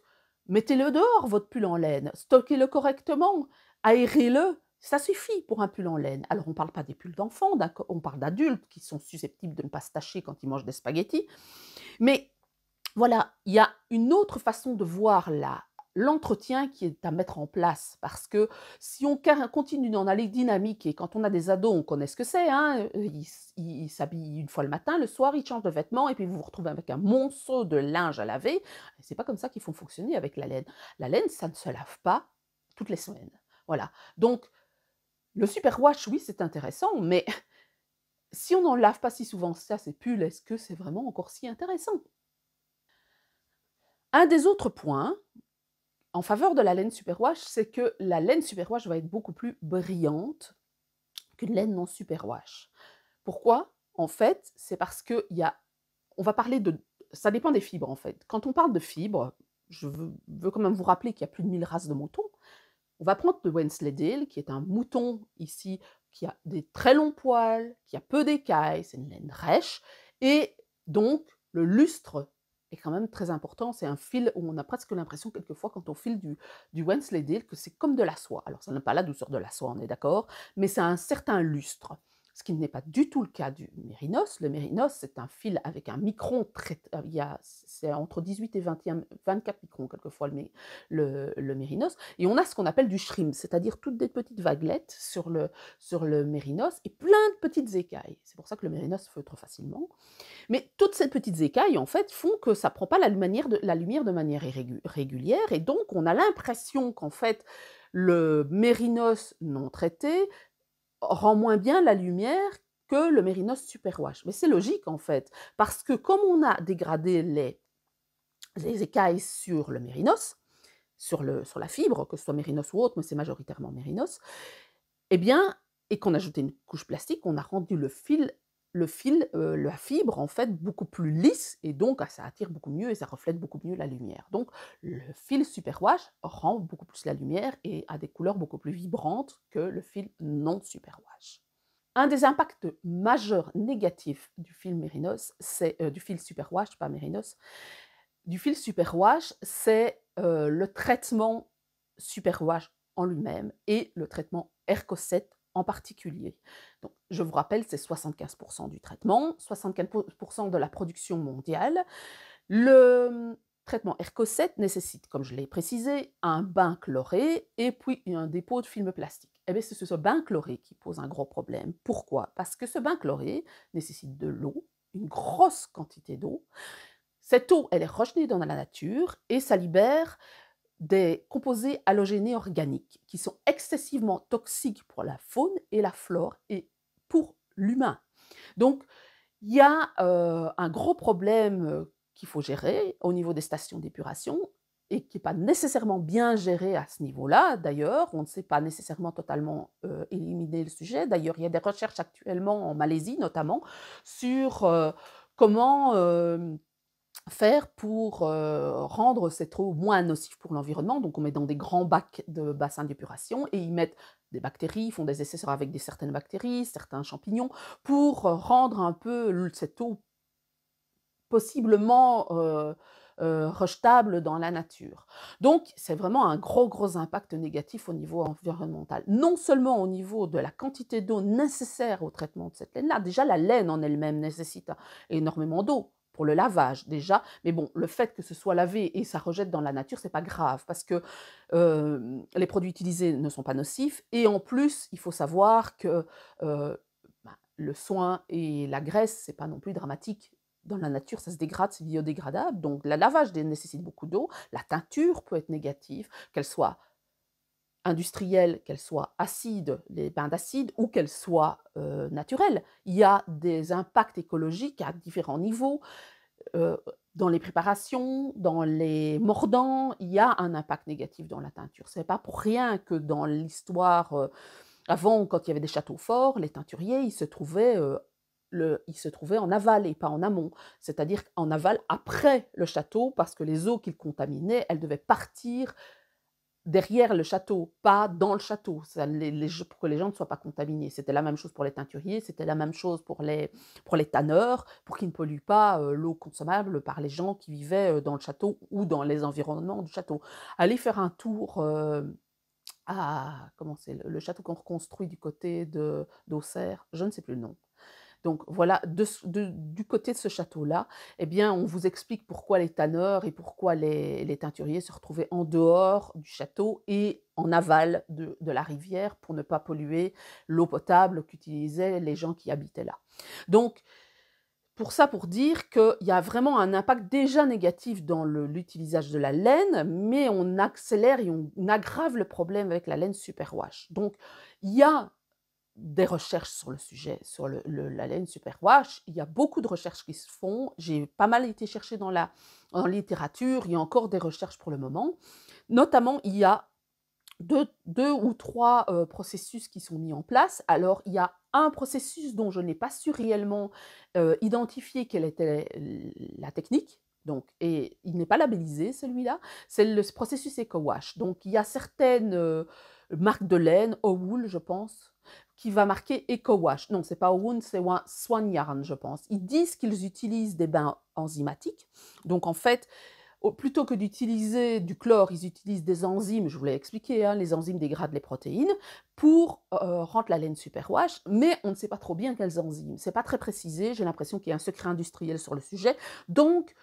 mettez-le dehors, votre pull en laine, stockez-le correctement, aérez-le, ça suffit pour un pull en laine. Alors on ne parle pas des pulls d'enfants, on parle d'adultes qui sont susceptibles de ne pas se tacher quand ils mangent des spaghettis. Mais voilà, il y a une autre façon de voir l'entretien qui est à mettre en place. Parce que si on continue d'en aller dynamique, et quand on a des ados, on connaît ce que c'est, hein, euh, ils s'habillent une fois le matin, le soir, ils changent de vêtements, et puis vous vous retrouvez avec un monceau de linge à laver. C'est pas comme ça qu'ils font fonctionner avec la laine. La laine, ça ne se lave pas toutes les semaines. Voilà. Donc, le super oui, c'est intéressant, mais si on n'en lave pas si souvent ça, c'est pull, est-ce que c'est vraiment encore si intéressant Un des autres points en faveur de la laine superwash, c'est que la laine superwash va être beaucoup plus brillante qu'une laine non superwash. Pourquoi En fait, c'est parce que y a, on va parler de, ça dépend des fibres en fait. Quand on parle de fibres, je veux, veux quand même vous rappeler qu'il y a plus de 1000 races de moutons. On va prendre le Wensleydale, qui est un mouton ici, qui a des très longs poils, qui a peu d'écailles, c'est une laine rêche, et donc le lustre est quand même très important. C'est un fil où on a presque l'impression, quelquefois, quand on file du, du Wensleydale, que c'est comme de la soie. Alors, ça n'a pas la douceur de la soie, on est d'accord, mais c'est un certain lustre ce qui n'est pas du tout le cas du mérinos. Le mérinos, c'est un fil avec un micron, très, euh, c'est entre 18 et 20e, 24 microns quelquefois le, mérinos. Et on a ce qu'on appelle du shrimp, c'est-à-dire toutes des petites vaguelettes sur le, sur le mérinos et plein de petites écailles. C'est pour ça que le mérinos feutre facilement. Mais toutes ces petites écailles, en fait, font que ça ne prend pas la, manière de, la lumière de manière régulière. Et donc, on a l'impression qu'en fait, le mérinos non traité rend moins bien la lumière que le mérinos superwash. Mais c'est logique en fait, parce que comme on a dégradé les, les écailles sur le mérinos, sur, le, sur la fibre, que ce soit mérinos ou autre, mais c'est majoritairement mérinos, eh bien, et qu'on a ajouté une couche plastique, on a rendu le fil le fil, euh, la fibre en fait beaucoup plus lisse et donc ah, ça attire beaucoup mieux et ça reflète beaucoup mieux la lumière. Donc le fil superwash rend beaucoup plus la lumière et a des couleurs beaucoup plus vibrantes que le fil non superwash. Un des impacts majeurs négatifs du fil mérinos, c'est euh, du fil superwash, pas mérinos, du fil superwash, c'est euh, le traitement superwash en lui-même et le traitement Ercosette en particulier. Donc, je vous rappelle, c'est 75% du traitement, 75% de la production mondiale. Le hum, traitement ERCO7 nécessite, comme je l'ai précisé, un bain chloré et puis un dépôt de film plastique. Eh bien, c'est ce bain chloré qui pose un gros problème. Pourquoi Parce que ce bain chloré nécessite de l'eau, une grosse quantité d'eau. Cette eau, elle est rejetée dans la nature et ça libère des composés halogénés organiques qui sont excessivement toxiques pour la faune et la flore et pour l'humain. Donc, il y a euh, un gros problème euh, qu'il faut gérer au niveau des stations d'épuration et qui n'est pas nécessairement bien géré à ce niveau-là. D'ailleurs, on ne sait pas nécessairement totalement euh, éliminer le sujet. D'ailleurs, il y a des recherches actuellement en Malaisie notamment sur comment faire pour euh, rendre cette eau moins nocive pour l'environnement. Donc on met dans des grands bacs de bassins d'épuration et ils mettent des bactéries, ils font des essais avec des, certaines bactéries, certains champignons, pour euh, rendre un peu cette eau possiblement euh, rejetable dans la nature. Donc c'est vraiment un gros, gros impact négatif au niveau environnemental. Non seulement au niveau de la quantité d'eau nécessaire au traitement de cette laine-là, déjà la laine en elle-même nécessite énormément d'eau pour le lavage déjà. Mais bon, le fait que ce soit lavé et ça rejette dans la nature, c'est pas grave parce que euh, les produits utilisés ne sont pas nocifs. Et en plus, il faut savoir que euh, bah, le soin et la graisse, c'est pas non plus dramatique. Dans la nature, ça se dégrade, c'est biodégradable. Donc, le la lavage nécessite beaucoup d'eau. La teinture peut être négative, qu'elle soit industrielles, qu'elles soient acides, les bains d'acide, ou qu'elles soient euh, naturelles. Il y a des impacts écologiques à différents niveaux. Euh, dans les préparations, dans les mordants, il y a un impact négatif dans la teinture. Ce n'est pas pour rien que dans l'histoire, euh, avant, quand il y avait des châteaux forts, les teinturiers, ils se trouvaient euh, le, il se trouvait en aval et pas en amont, c'est-à-dire en aval après le château, parce que les eaux qu'ils contaminaient, elles devaient partir derrière le château, pas dans le château, pour que les gens ne soient pas contaminés. C'était la même chose pour les teinturiers, c'était la même chose pour les, pour les tanneurs, pour qu'ils ne polluent pas euh, l'eau consommable par les gens qui vivaient euh, dans le château ou dans les environnements du château. Allez faire un tour euh, à comment c'est, le, château qu'on reconstruit du côté de, d'Auxerre, je ne sais plus le nom. Donc voilà, du côté de ce château-là, eh bien, on vous explique pourquoi les tanneurs et pourquoi les, teinturiers se retrouvaient en dehors du château et en aval de, la rivière pour ne pas polluer l'eau potable qu'utilisaient les gens qui habitaient là. Donc, pour ça, pour dire qu'il y a vraiment un impact déjà négatif dans l'utilisation de la laine, mais on accélère et on aggrave le problème avec la laine superwash. Donc, il y a des recherches sur le sujet, sur le, la laine superwash. Il y a beaucoup de recherches qui se font. J'ai pas mal été chercher dans la, en littérature. Il y a encore des recherches pour le moment. Notamment, il y a deux, deux ou trois euh, processus qui sont mis en place. Alors, il y a un processus dont je n'ai pas su réellement euh, identifier quelle était la technique, donc, et il n'est pas labellisé celui-là, c'est le processus wash Donc il y a certaines, euh, marque de laine, Owool, je pense, qui va marquer Eco Wash. Non, c'est pas Owool, c'est Swan Yarn, je pense. Ils disent qu'ils utilisent des bains enzymatiques. Donc, en fait, plutôt que d'utiliser du chlore, ils utilisent des enzymes, je vous l'ai expliqué, hein, les enzymes dégradent les protéines, pour euh, rendre la laine super wash, mais on ne sait pas trop bien quelles enzymes. C'est pas très précisé, j'ai l'impression qu'il y a un secret industriel sur le sujet. Donc,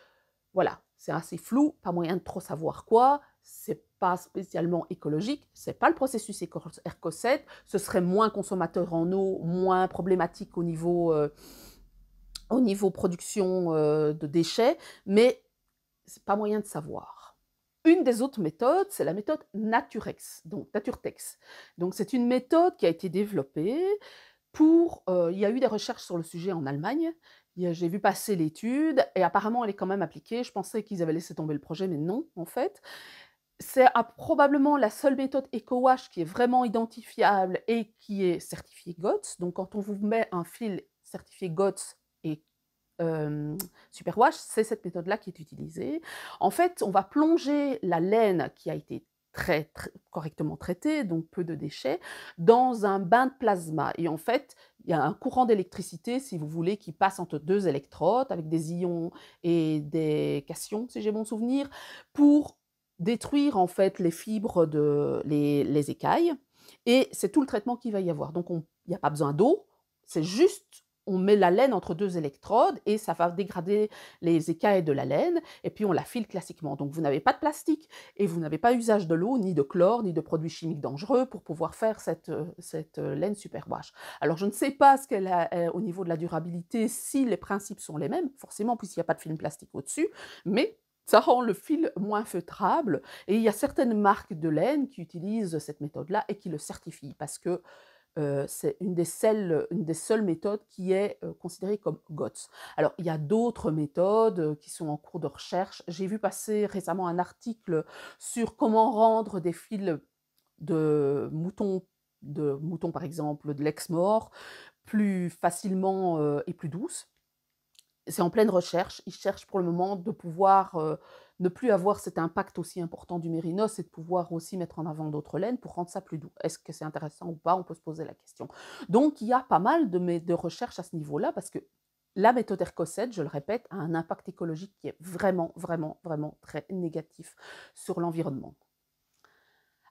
voilà, c'est assez flou, pas moyen de trop savoir quoi, c'est pas spécialement écologique, c'est pas le processus ERCOSET, ce serait moins consommateur en eau, moins problématique au niveau, euh, au niveau production euh, de déchets, mais c'est pas moyen de savoir. Une des autres méthodes, c'est la méthode Naturex, donc Naturtex. Donc c'est une méthode qui a été développée pour, euh, il y a eu des recherches sur le sujet en Allemagne. J'ai vu passer l'étude et apparemment elle est quand même appliquée. Je pensais qu'ils avaient laissé tomber le projet, mais non, en fait c'est ah, probablement la seule méthode éco-wash qui est vraiment identifiable et qui est certifiée GOTS. Donc, quand on vous met un fil certifié GOTS et euh, Superwash, c'est cette méthode-là qui est utilisée. En fait, on va plonger la laine qui a été très correctement traitée, donc peu de déchets, dans un bain de plasma. Et en fait, il y a un courant d'électricité, si vous voulez, qui passe entre deux électrodes avec des ions et des cations, si j'ai bon souvenir, pour détruire en fait les fibres de les, écailles et c'est tout le traitement qui va y avoir. Donc il n'y a pas besoin d'eau, c'est juste on met la laine entre deux électrodes et ça va dégrader les écailles de la laine et puis on la file classiquement. Donc vous n'avez pas de plastique et vous n'avez pas usage de l'eau, ni de chlore, ni de produits chimiques dangereux pour pouvoir faire cette, euh, cette euh, laine super wash. Alors je ne sais pas ce qu'elle a euh, au niveau de la durabilité, si les principes sont les mêmes, forcément puisqu'il n'y a pas de film plastique au-dessus, mais ça rend le fil moins feutrable. Et il y a certaines marques de laine qui utilisent cette méthode-là et qui le certifient parce que euh, c'est une, des seules méthodes qui est euh, considérée comme GOTS. Alors, il y a d'autres méthodes euh, qui sont en cours de recherche. J'ai vu passer récemment un article sur comment rendre des fils de mouton, de moutons par exemple, de l'ex-mort, plus facilement et plus douce c'est en pleine recherche. Ils cherchent pour le moment de pouvoir euh, ne plus avoir cet impact aussi important du mérinos et de pouvoir aussi mettre en avant d'autres laines pour rendre ça plus doux. Est-ce que c'est intéressant ou pas On peut se poser la question. Donc, il y a pas mal de, de recherches à ce niveau-là parce que la méthode Ercosset, je le répète, a un impact écologique qui est vraiment, vraiment, vraiment très négatif sur l'environnement.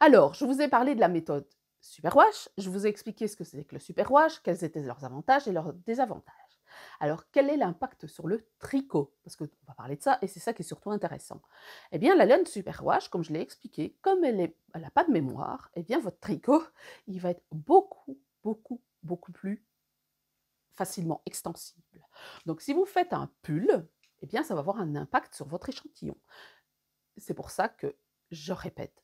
Alors, je vous ai parlé de la méthode Superwash, je vous ai expliqué ce que c'était que le Superwash, quels étaient leurs avantages et leurs désavantages. Alors, quel est l'impact sur le tricot Parce qu'on va parler de ça et c'est ça qui est surtout intéressant. Eh bien, la laine superwash, comme je l'ai expliqué, comme elle n'a pas de mémoire, eh bien, votre tricot, il va être beaucoup, beaucoup, beaucoup plus facilement extensible. Donc, si vous faites un pull, eh bien, ça va avoir un impact sur votre échantillon. C'est pour ça que, je répète,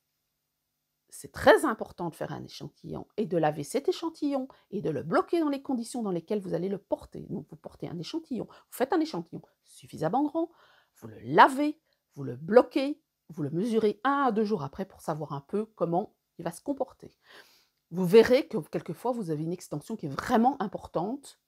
c'est très important de faire un échantillon et de laver cet échantillon et de le bloquer dans les conditions dans lesquelles vous allez le porter. Donc vous portez un échantillon, vous faites un échantillon suffisamment grand, vous le lavez, vous le bloquez, vous le mesurez un à deux jours après pour savoir un peu comment il va se comporter. Vous verrez que quelquefois vous avez une extension qui est vraiment importante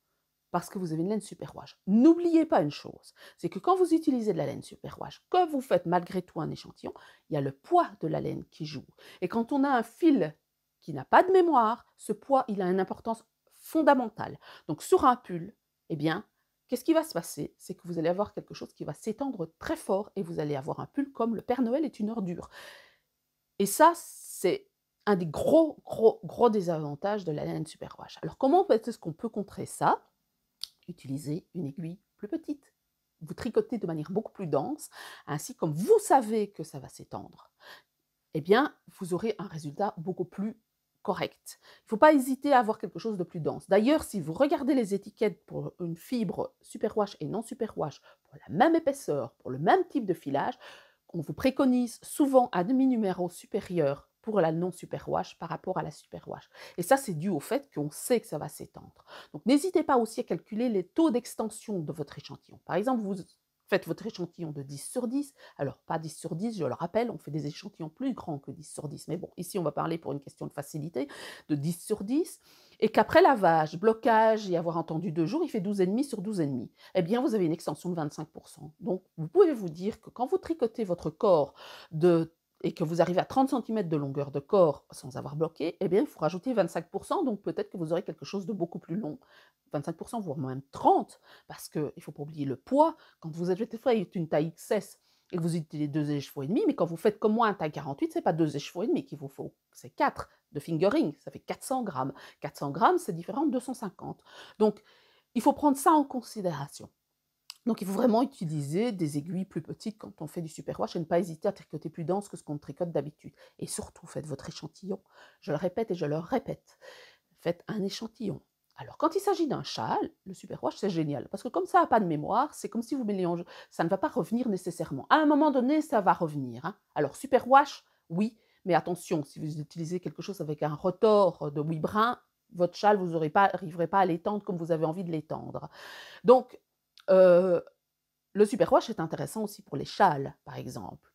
parce que vous avez une laine super N'oubliez pas une chose, c'est que quand vous utilisez de la laine super que vous faites malgré tout un échantillon, il y a le poids de la laine qui joue. Et quand on a un fil qui n'a pas de mémoire, ce poids, il a une importance fondamentale. Donc sur un pull, eh bien, qu'est-ce qui va se passer C'est que vous allez avoir quelque chose qui va s'étendre très fort et vous allez avoir un pull comme le Père Noël est une ordure. Et ça, c'est un des gros, gros, gros désavantages de la laine superwash. Alors comment est-ce qu'on peut contrer ça utilisez une aiguille plus petite. Vous tricotez de manière beaucoup plus dense, ainsi comme vous savez que ça va s'étendre, eh bien, vous aurez un résultat beaucoup plus correct. Il ne faut pas hésiter à avoir quelque chose de plus dense. D'ailleurs, si vous regardez les étiquettes pour une fibre super et non super pour la même épaisseur, pour le même type de filage, on vous préconise souvent à demi-numéro supérieur pour la non-superwash par rapport à la superwash. Et ça, c'est dû au fait qu'on sait que ça va s'étendre. Donc, n'hésitez pas aussi à calculer les taux d'extension de votre échantillon. Par exemple, vous faites votre échantillon de 10 sur 10. Alors, pas 10 sur 10, je le rappelle, on fait des échantillons plus grands que 10 sur 10. Mais bon, ici, on va parler pour une question de facilité, de 10 sur 10. Et qu'après lavage, blocage et avoir entendu deux jours, il fait 12,5 sur 12,5. Eh bien, vous avez une extension de 25%. Donc, vous pouvez vous dire que quand vous tricotez votre corps de et que vous arrivez à 30 cm de longueur de corps sans avoir bloqué, eh bien, il faut rajouter 25%, donc peut-être que vous aurez quelque chose de beaucoup plus long. 25%, voire même 30, parce qu'il ne faut pas oublier le poids. Quand vous êtes une taille XS et que vous utilisez deux échevaux et demi, mais quand vous faites comme moi un taille 48, ce n'est pas deux échevaux et demi qu'il vous faut, c'est 4 de fingering, ça fait 400 grammes. 400 grammes, c'est différent de 250. Donc, il faut prendre ça en considération. Donc il faut vraiment utiliser des aiguilles plus petites quand on fait du superwash et ne pas hésiter à tricoter plus dense que ce qu'on tricote d'habitude. Et surtout, faites votre échantillon. Je le répète et je le répète. Faites un échantillon. Alors quand il s'agit d'un châle, le superwash c'est génial parce que comme ça n'a pas de mémoire, c'est comme si vous mélangez, ça ne va pas revenir nécessairement. À un moment donné, ça va revenir. Hein. alors Alors superwash, oui, mais attention, si vous utilisez quelque chose avec un rotor de huit brun, votre châle, vous n'arriverez pas, pas à l'étendre comme vous avez envie de l'étendre. Donc, le superwash est intéressant aussi pour les châles, par exemple.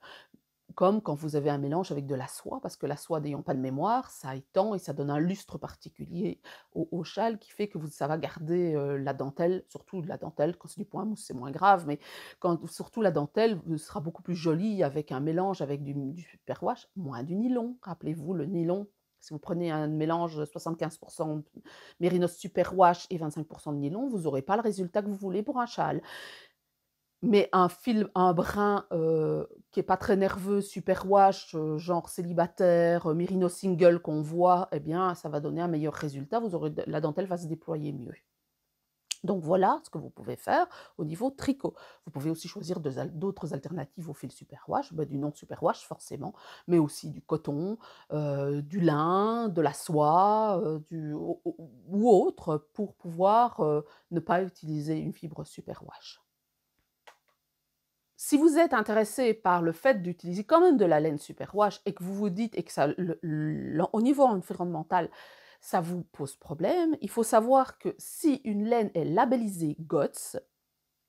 Comme quand vous avez un mélange avec de la soie, parce que la soie n'ayant pas de mémoire, ça étend et ça donne un lustre particulier au, au châle qui fait que vous, ça va garder la dentelle, surtout la dentelle, quand c'est du point mousse, c'est moins grave, mais quand, surtout la dentelle euh, sera beaucoup plus jolie avec un mélange avec du, du superwash, moins du nylon. Rappelez-vous, le nylon si vous prenez un mélange 75% mérinos superwash et 25% de nylon, vous n'aurez pas le résultat que vous voulez pour un châle. Mais un film, un brin euh, qui n'est pas très nerveux, superwash, wash euh, genre célibataire, euh, mérinos single qu'on voit, eh bien, ça va donner un meilleur résultat. Vous aurez, la dentelle va se déployer mieux. Donc voilà ce que vous pouvez faire au niveau tricot. Vous pouvez aussi choisir d'autres alternatives au fil superwash, ben, du non superwash forcément, mais aussi du coton, euh, du lin, de la soie euh, du, ou, autre pour pouvoir euh, ne pas utiliser une fibre superwash. Si vous êtes intéressé par le fait d'utiliser quand même de la laine superwash et que vous vous dites et que ça, au niveau environnemental, ça vous pose problème, il faut savoir que si une laine est labellisée GOTS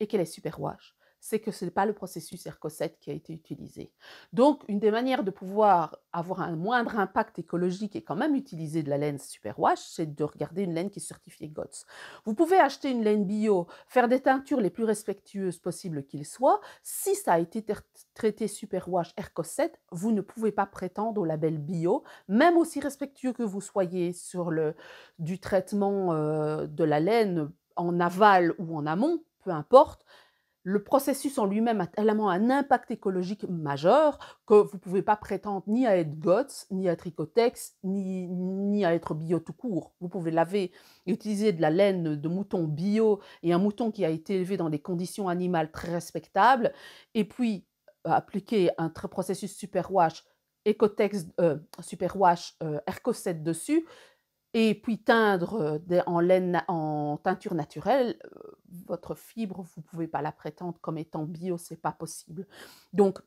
et qu'elle est superwash, c'est que ce n'est pas le processus 7 qui a été utilisé. Donc, une des manières de pouvoir avoir un moindre impact écologique et quand même utiliser de la laine superwash, c'est de regarder une laine qui est certifiée GOTS. Vous pouvez acheter une laine bio, faire des teintures les plus respectueuses possibles qu'il soit. Si ça a été traité superwash 7, vous ne pouvez pas prétendre au label bio, même aussi respectueux que vous soyez sur le, du traitement euh, de la laine en aval ou en amont, peu importe le processus en lui-même a tellement un impact écologique majeur que vous ne pouvez pas prétendre ni à être GOTS, ni à être ni, à être bio tout court. Vous pouvez laver et utiliser de la laine de mouton bio et un mouton qui a été élevé dans des conditions animales très respectables, et puis euh, appliquer un processus superwash Ecotex Superwash euh, euh dessus, et puis teindre euh, en, laine, en teinture naturelle, euh, votre fibre, vous ne pouvez pas la prétendre comme étant bio, c'est pas possible. Donc,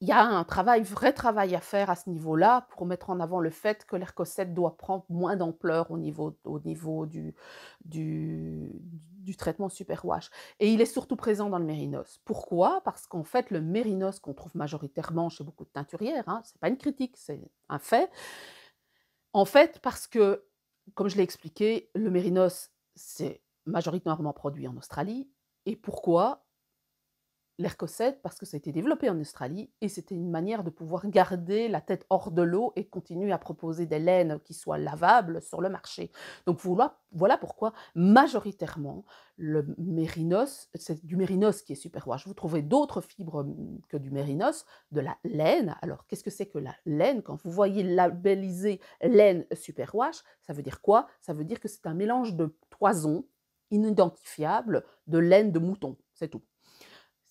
il y a un travail, vrai travail à faire à ce niveau-là pour mettre en avant le fait que l'ercosette doit prendre moins d'ampleur au niveau, au niveau du, du, du traitement superwash. Et il est surtout présent dans le mérinos. Pourquoi Parce qu'en fait, le mérinos qu'on trouve majoritairement chez beaucoup de teinturières, hein, ce n'est pas une critique, c'est un fait, en fait, parce que, comme je l'ai expliqué, le mérinos, c'est majoritairement produit en Australie. Et pourquoi l'air parce que ça a été développé en Australie et c'était une manière de pouvoir garder la tête hors de l'eau et continuer à proposer des laines qui soient lavables sur le marché. Donc voilà pourquoi majoritairement le mérinos, c'est du mérinos qui est super superwash. Vous trouvez d'autres fibres hum, que du mérinos, de la laine. Alors qu'est-ce que c'est que la laine Quand vous voyez labellisé laine super superwash, ça veut dire quoi Ça veut dire que c'est un mélange de toison inidentifiable de laine de mouton, c'est tout.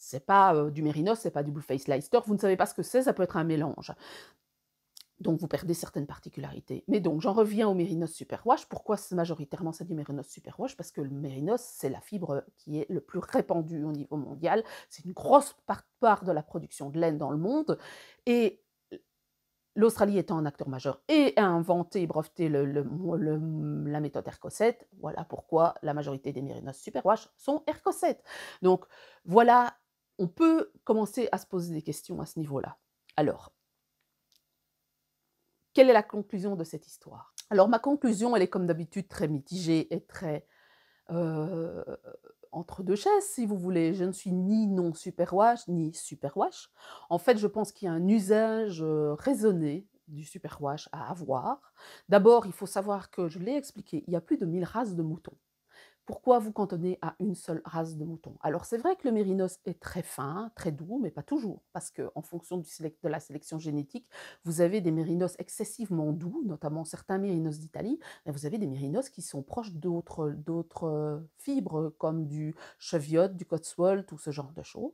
C'est pas euh, du mérinos, c'est pas du blueface leicester, vous ne savez pas ce que c'est, ça peut être un mélange. Donc vous perdez certaines particularités. Mais donc j'en reviens au mérinos superwash. Pourquoi majoritairement c'est du mérinos superwash Parce que le mérinos, c'est la fibre qui est le plus répandue au niveau mondial. C'est une grosse part de la production de laine dans le monde. Et l'Australie étant un acteur majeur et a inventé et breveté la méthode Ercosset, voilà pourquoi la majorité des mérinos superwash sont Ercosset. Donc voilà on peut commencer à se poser des questions à ce niveau-là. Alors, quelle est la conclusion de cette histoire Alors, ma conclusion, elle est comme d'habitude très mitigée et très euh, entre deux chaises, si vous voulez. Je ne suis ni non superwash, ni superwash. En fait, je pense qu'il y a un usage euh, raisonné du superwash à avoir. D'abord, il faut savoir que, je l'ai expliqué, il y a plus de 1000 races de moutons. Pourquoi vous cantonnez à une seule race de mouton Alors c'est vrai que le mérinos est très fin, très doux, mais pas toujours, parce que en fonction de la sélection génétique, vous avez des mérinos excessivement doux, notamment certains mérinos d'Italie, mais vous avez des mérinos qui sont proches d'autres fibres, comme du cheviot, du cotswold, tout ce genre de choses.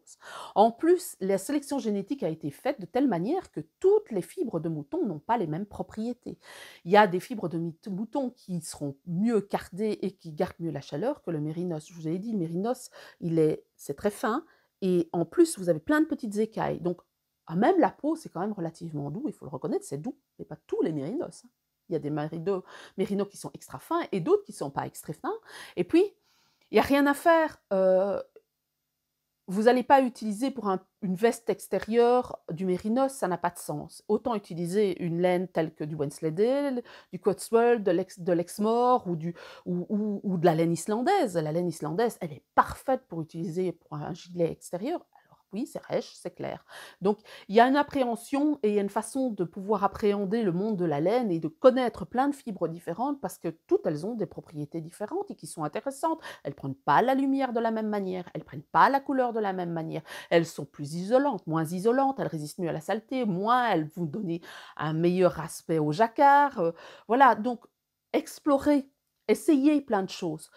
En plus, la sélection génétique a été faite de telle manière que toutes les fibres de mouton n'ont pas les mêmes propriétés. Il y a des fibres de mouton qui seront mieux cardées et qui gardent mieux la chaleur, que le mérinos. Je vous ai dit, le mérinos, il est, c'est très fin et en plus, vous avez plein de petites écailles. Donc, ah, même la peau, c'est quand même relativement doux, il faut le reconnaître, c'est doux, mais pas tous les mérinos. Hein. Il y a des mérinos qui sont extra fins et d'autres qui sont pas extra fins. Et puis, il n'y a rien à faire. Euh, vous n'allez pas utiliser pour une veste extérieure du mérinos, ça n'a pas de sens. Autant utiliser une laine telle que du Wensleydale, du Cotswold, de l'Exmoor ou de la laine islandaise. La laine islandaise, elle est parfaite pour utiliser pour un gilet extérieur oui, c'est rêche, c'est clair. Donc, il y a une appréhension et il y a une façon de pouvoir appréhender le monde de la laine et de connaître plein de fibres différentes parce que toutes elles ont des propriétés différentes et qui sont intéressantes. Elles prennent pas la lumière de la même manière, elles prennent pas la couleur de la même manière. Elles sont plus isolantes, moins isolantes, elles résistent mieux à la saleté, moins elles vous donnent un meilleur aspect au jacquard. Euh, voilà, donc explorez, essayez plein de choses.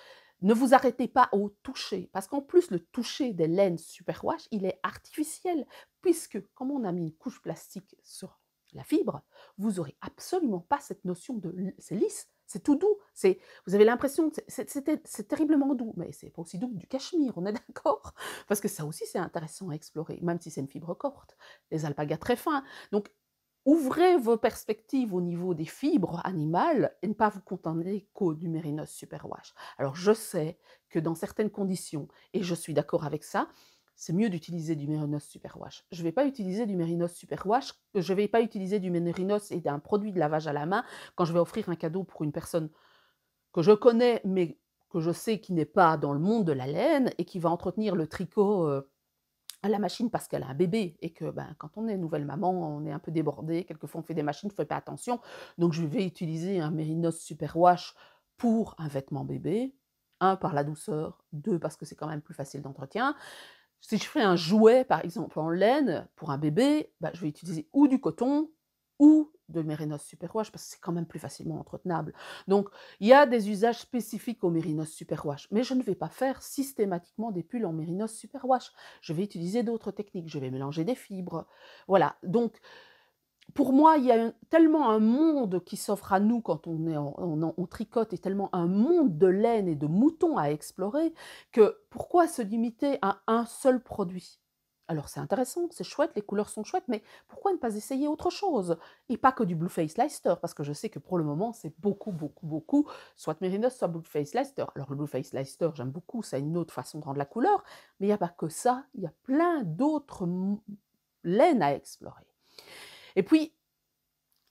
Ne vous arrêtez pas au toucher, parce qu'en plus, le toucher des laines superwash, il est artificiel, puisque comme on a mis une couche plastique sur la fibre, vous n'aurez absolument pas cette notion de... C'est lisse, c'est tout doux, c'est, vous avez l'impression que c'est terriblement doux, mais c'est pas aussi doux que du cachemire, on est d'accord Parce que ça aussi, c'est intéressant à explorer, même si c'est une fibre courte, les alpagas très fins. Donc, Ouvrez vos perspectives au niveau des fibres animales et ne pas vous contenter qu'au super superwash. Alors je sais que dans certaines conditions, et je suis d'accord avec ça, c'est mieux d'utiliser du mérinos superwash. Je ne vais pas utiliser du mérinos superwash, je ne vais pas utiliser du mérinos et d'un produit de lavage à la main quand je vais offrir un cadeau pour une personne que je connais mais que je sais qui n'est pas dans le monde de la laine et qui va entretenir le tricot euh, à la machine parce qu'elle a un bébé et que ben, quand on est nouvelle maman, on est un peu débordé. Quelquefois, on fait des machines, on ne pas attention. Donc, je vais utiliser un Mérinos Super Wash pour un vêtement bébé. Un, par la douceur. Deux, parce que c'est quand même plus facile d'entretien. Si je fais un jouet, par exemple, en laine pour un bébé, ben, je vais utiliser ou du coton ou de mérinos superwash parce que c'est quand même plus facilement entretenable. Donc, il y a des usages spécifiques au mérinos superwash, mais je ne vais pas faire systématiquement des pulls en mérinos superwash. Je vais utiliser d'autres techniques, je vais mélanger des fibres. Voilà. Donc, pour moi, il y a tellement un monde qui s'offre à nous quand on, on, on, tricote et tellement un monde de laine et de moutons à explorer que pourquoi se limiter à un seul produit alors c'est intéressant, c'est chouette, les couleurs sont chouettes, mais pourquoi ne pas essayer autre chose Et pas que du Blueface Leicester, parce que je sais que pour le moment c'est beaucoup, beaucoup, beaucoup, soit Merinos, soit Blueface Leicester. Alors le Blueface Leicester, j'aime beaucoup, ça a une autre façon de rendre la couleur, mais il n'y a pas que ça, il y a plein d'autres laines à explorer. Et puis,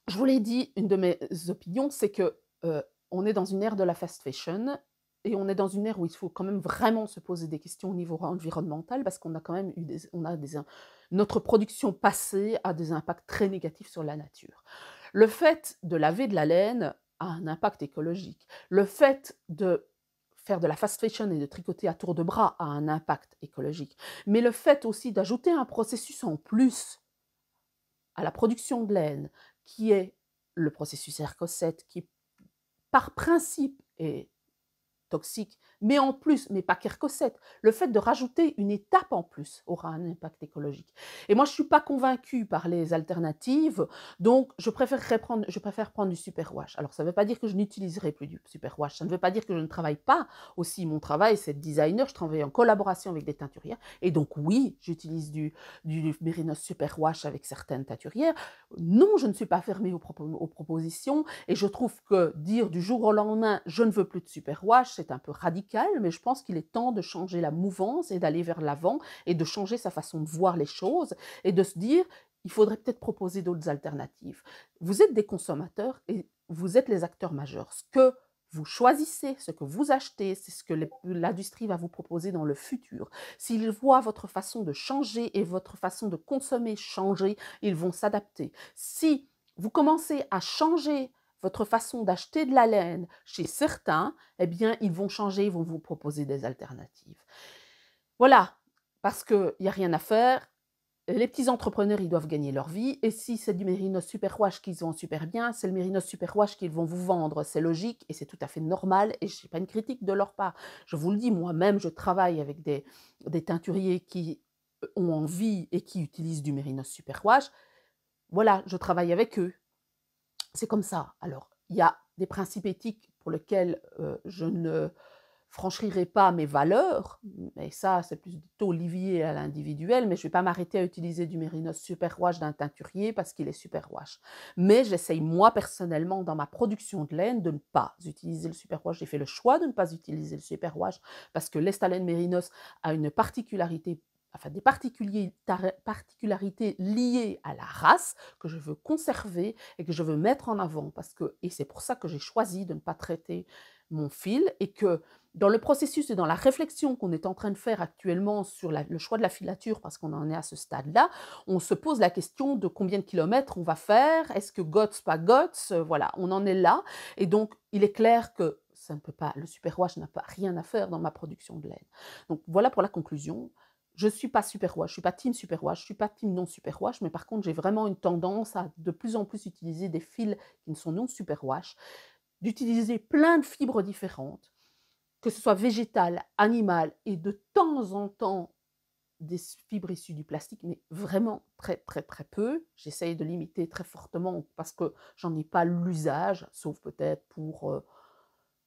je vous l'ai dit, une de mes opinions, c'est que euh, on est dans une ère de la fast fashion et on est dans une ère où il faut quand même vraiment se poser des questions au niveau environnemental parce qu'on a quand même eu des, on a des, notre production passée a des impacts très négatifs sur la nature. Le fait de laver de la laine a un impact écologique. Le fait de faire de la fast fashion et de tricoter à tour de bras a un impact écologique. Mais le fait aussi d'ajouter un processus en plus à la production de laine, qui est le processus Ercosset, qui par principe est toxique. Mais en plus, mais pas Kerkosset, le fait de rajouter une étape en plus aura un impact écologique. Et moi, je ne suis pas convaincue par les alternatives, donc je, préférerais prendre, je préfère prendre du superwash. Alors, ça ne veut pas dire que je n'utiliserai plus du superwash, ça ne veut pas dire que je ne travaille pas aussi. Mon travail, c'est designer, je travaille en collaboration avec des teinturières, et donc oui, j'utilise du, du Merinos superwash avec certaines teinturières. Non, je ne suis pas fermée aux, aux propositions, et je trouve que dire du jour au lendemain, je ne veux plus de superwash, c'est un peu radical, mais je pense qu'il est temps de changer la mouvance et d'aller vers l'avant et de changer sa façon de voir les choses et de se dire, il faudrait peut-être proposer d'autres alternatives. Vous êtes des consommateurs et vous êtes les acteurs majeurs. Ce que vous choisissez ce que vous achetez, c'est ce que l'industrie va vous proposer dans le futur. S'ils voient votre façon de changer et votre façon de consommer changer, ils vont s'adapter. Si vous commencez à changer votre façon d'acheter de la laine chez certains, eh bien, ils vont changer, ils vont vous proposer des alternatives. Voilà, parce qu'il n'y a rien à faire. Les petits entrepreneurs, ils doivent gagner leur vie. Et si c'est du mérinos Superwash qu'ils ont super bien, c'est le mérinos Superwash qu'ils vont vous vendre. C'est logique et c'est tout à fait normal. Et je suis pas une critique de leur part. Je vous le dis, moi-même, je travaille avec des, des teinturiers qui euh, ont envie et qui utilisent du mérinos Superwash. Voilà, je travaille avec eux c'est comme ça. Alors, il y a des principes éthiques pour lesquels euh, je ne franchirai pas mes valeurs, Mais ça, c'est plutôt lié à l'individuel, mais je ne vais pas m'arrêter à utiliser du mérinos super d'un teinturier parce qu'il est super Mais j'essaye, moi, personnellement, dans ma production de laine, de ne pas utiliser le super J'ai fait le choix de ne pas utiliser le super parce que l'estalène mérinos a une particularité enfin des particularités liées à la race que je veux conserver et que je veux mettre en avant. Parce que, et c'est pour ça que j'ai choisi de ne pas traiter mon fil et que dans le processus et dans la réflexion qu'on est en train de faire actuellement sur le choix de la filature, parce qu'on en est à ce stade-là, on se pose la question de combien de kilomètres on va faire, est-ce que GOTS, pas GOTS, euh, voilà, on en est là. Et donc, il est clair que ça ne peut pas, le superwash n'a pas rien à faire dans ma production de laine. Donc voilà pour la conclusion je ne suis pas super wash, je ne suis pas team super wash, je ne suis pas team non super wash, mais par contre, j'ai vraiment une tendance à de plus en plus utiliser des fils qui ne sont non super wash, d'utiliser plein de fibres différentes, que ce soit végétales, animales et de temps en temps des fibres issues du plastique, mais vraiment très très très peu. J'essaye de limiter très fortement parce que j'en ai pas l'usage, sauf peut-être pour euh,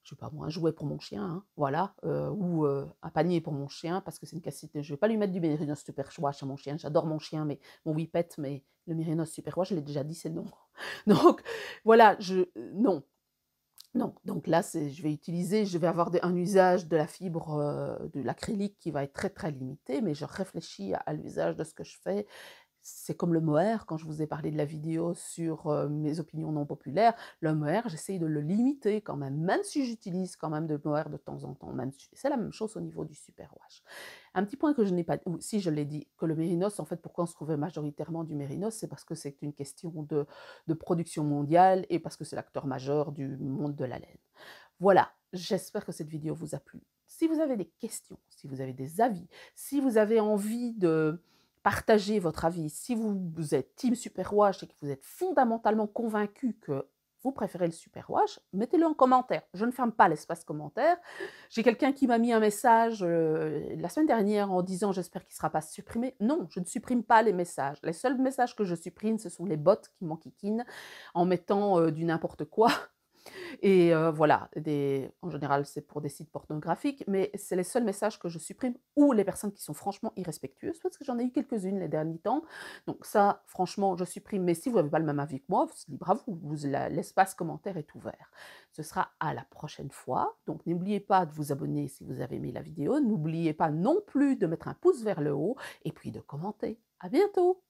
je sais pas moi, un jouet pour mon chien, hein, voilà, euh, ou euh, un panier pour mon chien, parce que c'est une cassette, je vais pas lui mettre du Mérinos Superwash à mon chien, j'adore mon chien, mais mon Whippet, mais le Mérinos Superwash, je l'ai déjà dit, c'est non. Donc, voilà, je, euh, non. Non, donc là, je vais utiliser, je vais avoir un usage de la fibre, de l'acrylique qui va être très très limité, mais je réfléchis à l'usage de ce que je fais c'est comme le mohair, quand je vous ai parlé de la vidéo sur euh, mes opinions non populaires, le mohair, j'essaye de le limiter quand même, même si j'utilise quand même de mohair de temps en temps. C'est la même chose au niveau du superwash. Un petit point que je n'ai pas, ou si je l'ai dit, que le mérinos, en fait, pourquoi on se trouvait majoritairement du mérinos, c'est parce que c'est une question de, de production mondiale et parce que c'est l'acteur majeur du monde de la laine. Voilà, j'espère que cette vidéo vous a plu. Si vous avez des questions, si vous avez des avis, si vous avez envie de partagez votre avis. Si vous, êtes team superwash et que vous êtes fondamentalement convaincu que vous préférez le superwash, mettez-le en commentaire. Je ne ferme pas l'espace commentaire. J'ai quelqu'un qui m'a mis un message euh, la semaine dernière en disant j'espère qu'il ne sera pas supprimé. Non, je ne supprime pas les messages. Les seuls messages que je supprime, ce sont les bots qui m'enquiquinent en mettant euh, du n'importe quoi et euh, voilà, en général, c'est pour des sites pornographiques, mais c'est les seuls messages que je supprime ou les personnes qui sont franchement irrespectueuses, parce que j'en ai eu quelques-unes les derniers temps. Donc ça, franchement, je supprime. Mais si vous n'avez pas le même avis que moi, libre à vous l'espace commentaire est ouvert. Ce sera à la prochaine fois. Donc n'oubliez pas de vous abonner si vous avez aimé la vidéo. N'oubliez pas non plus de mettre un pouce vers le haut et puis de commenter. À bientôt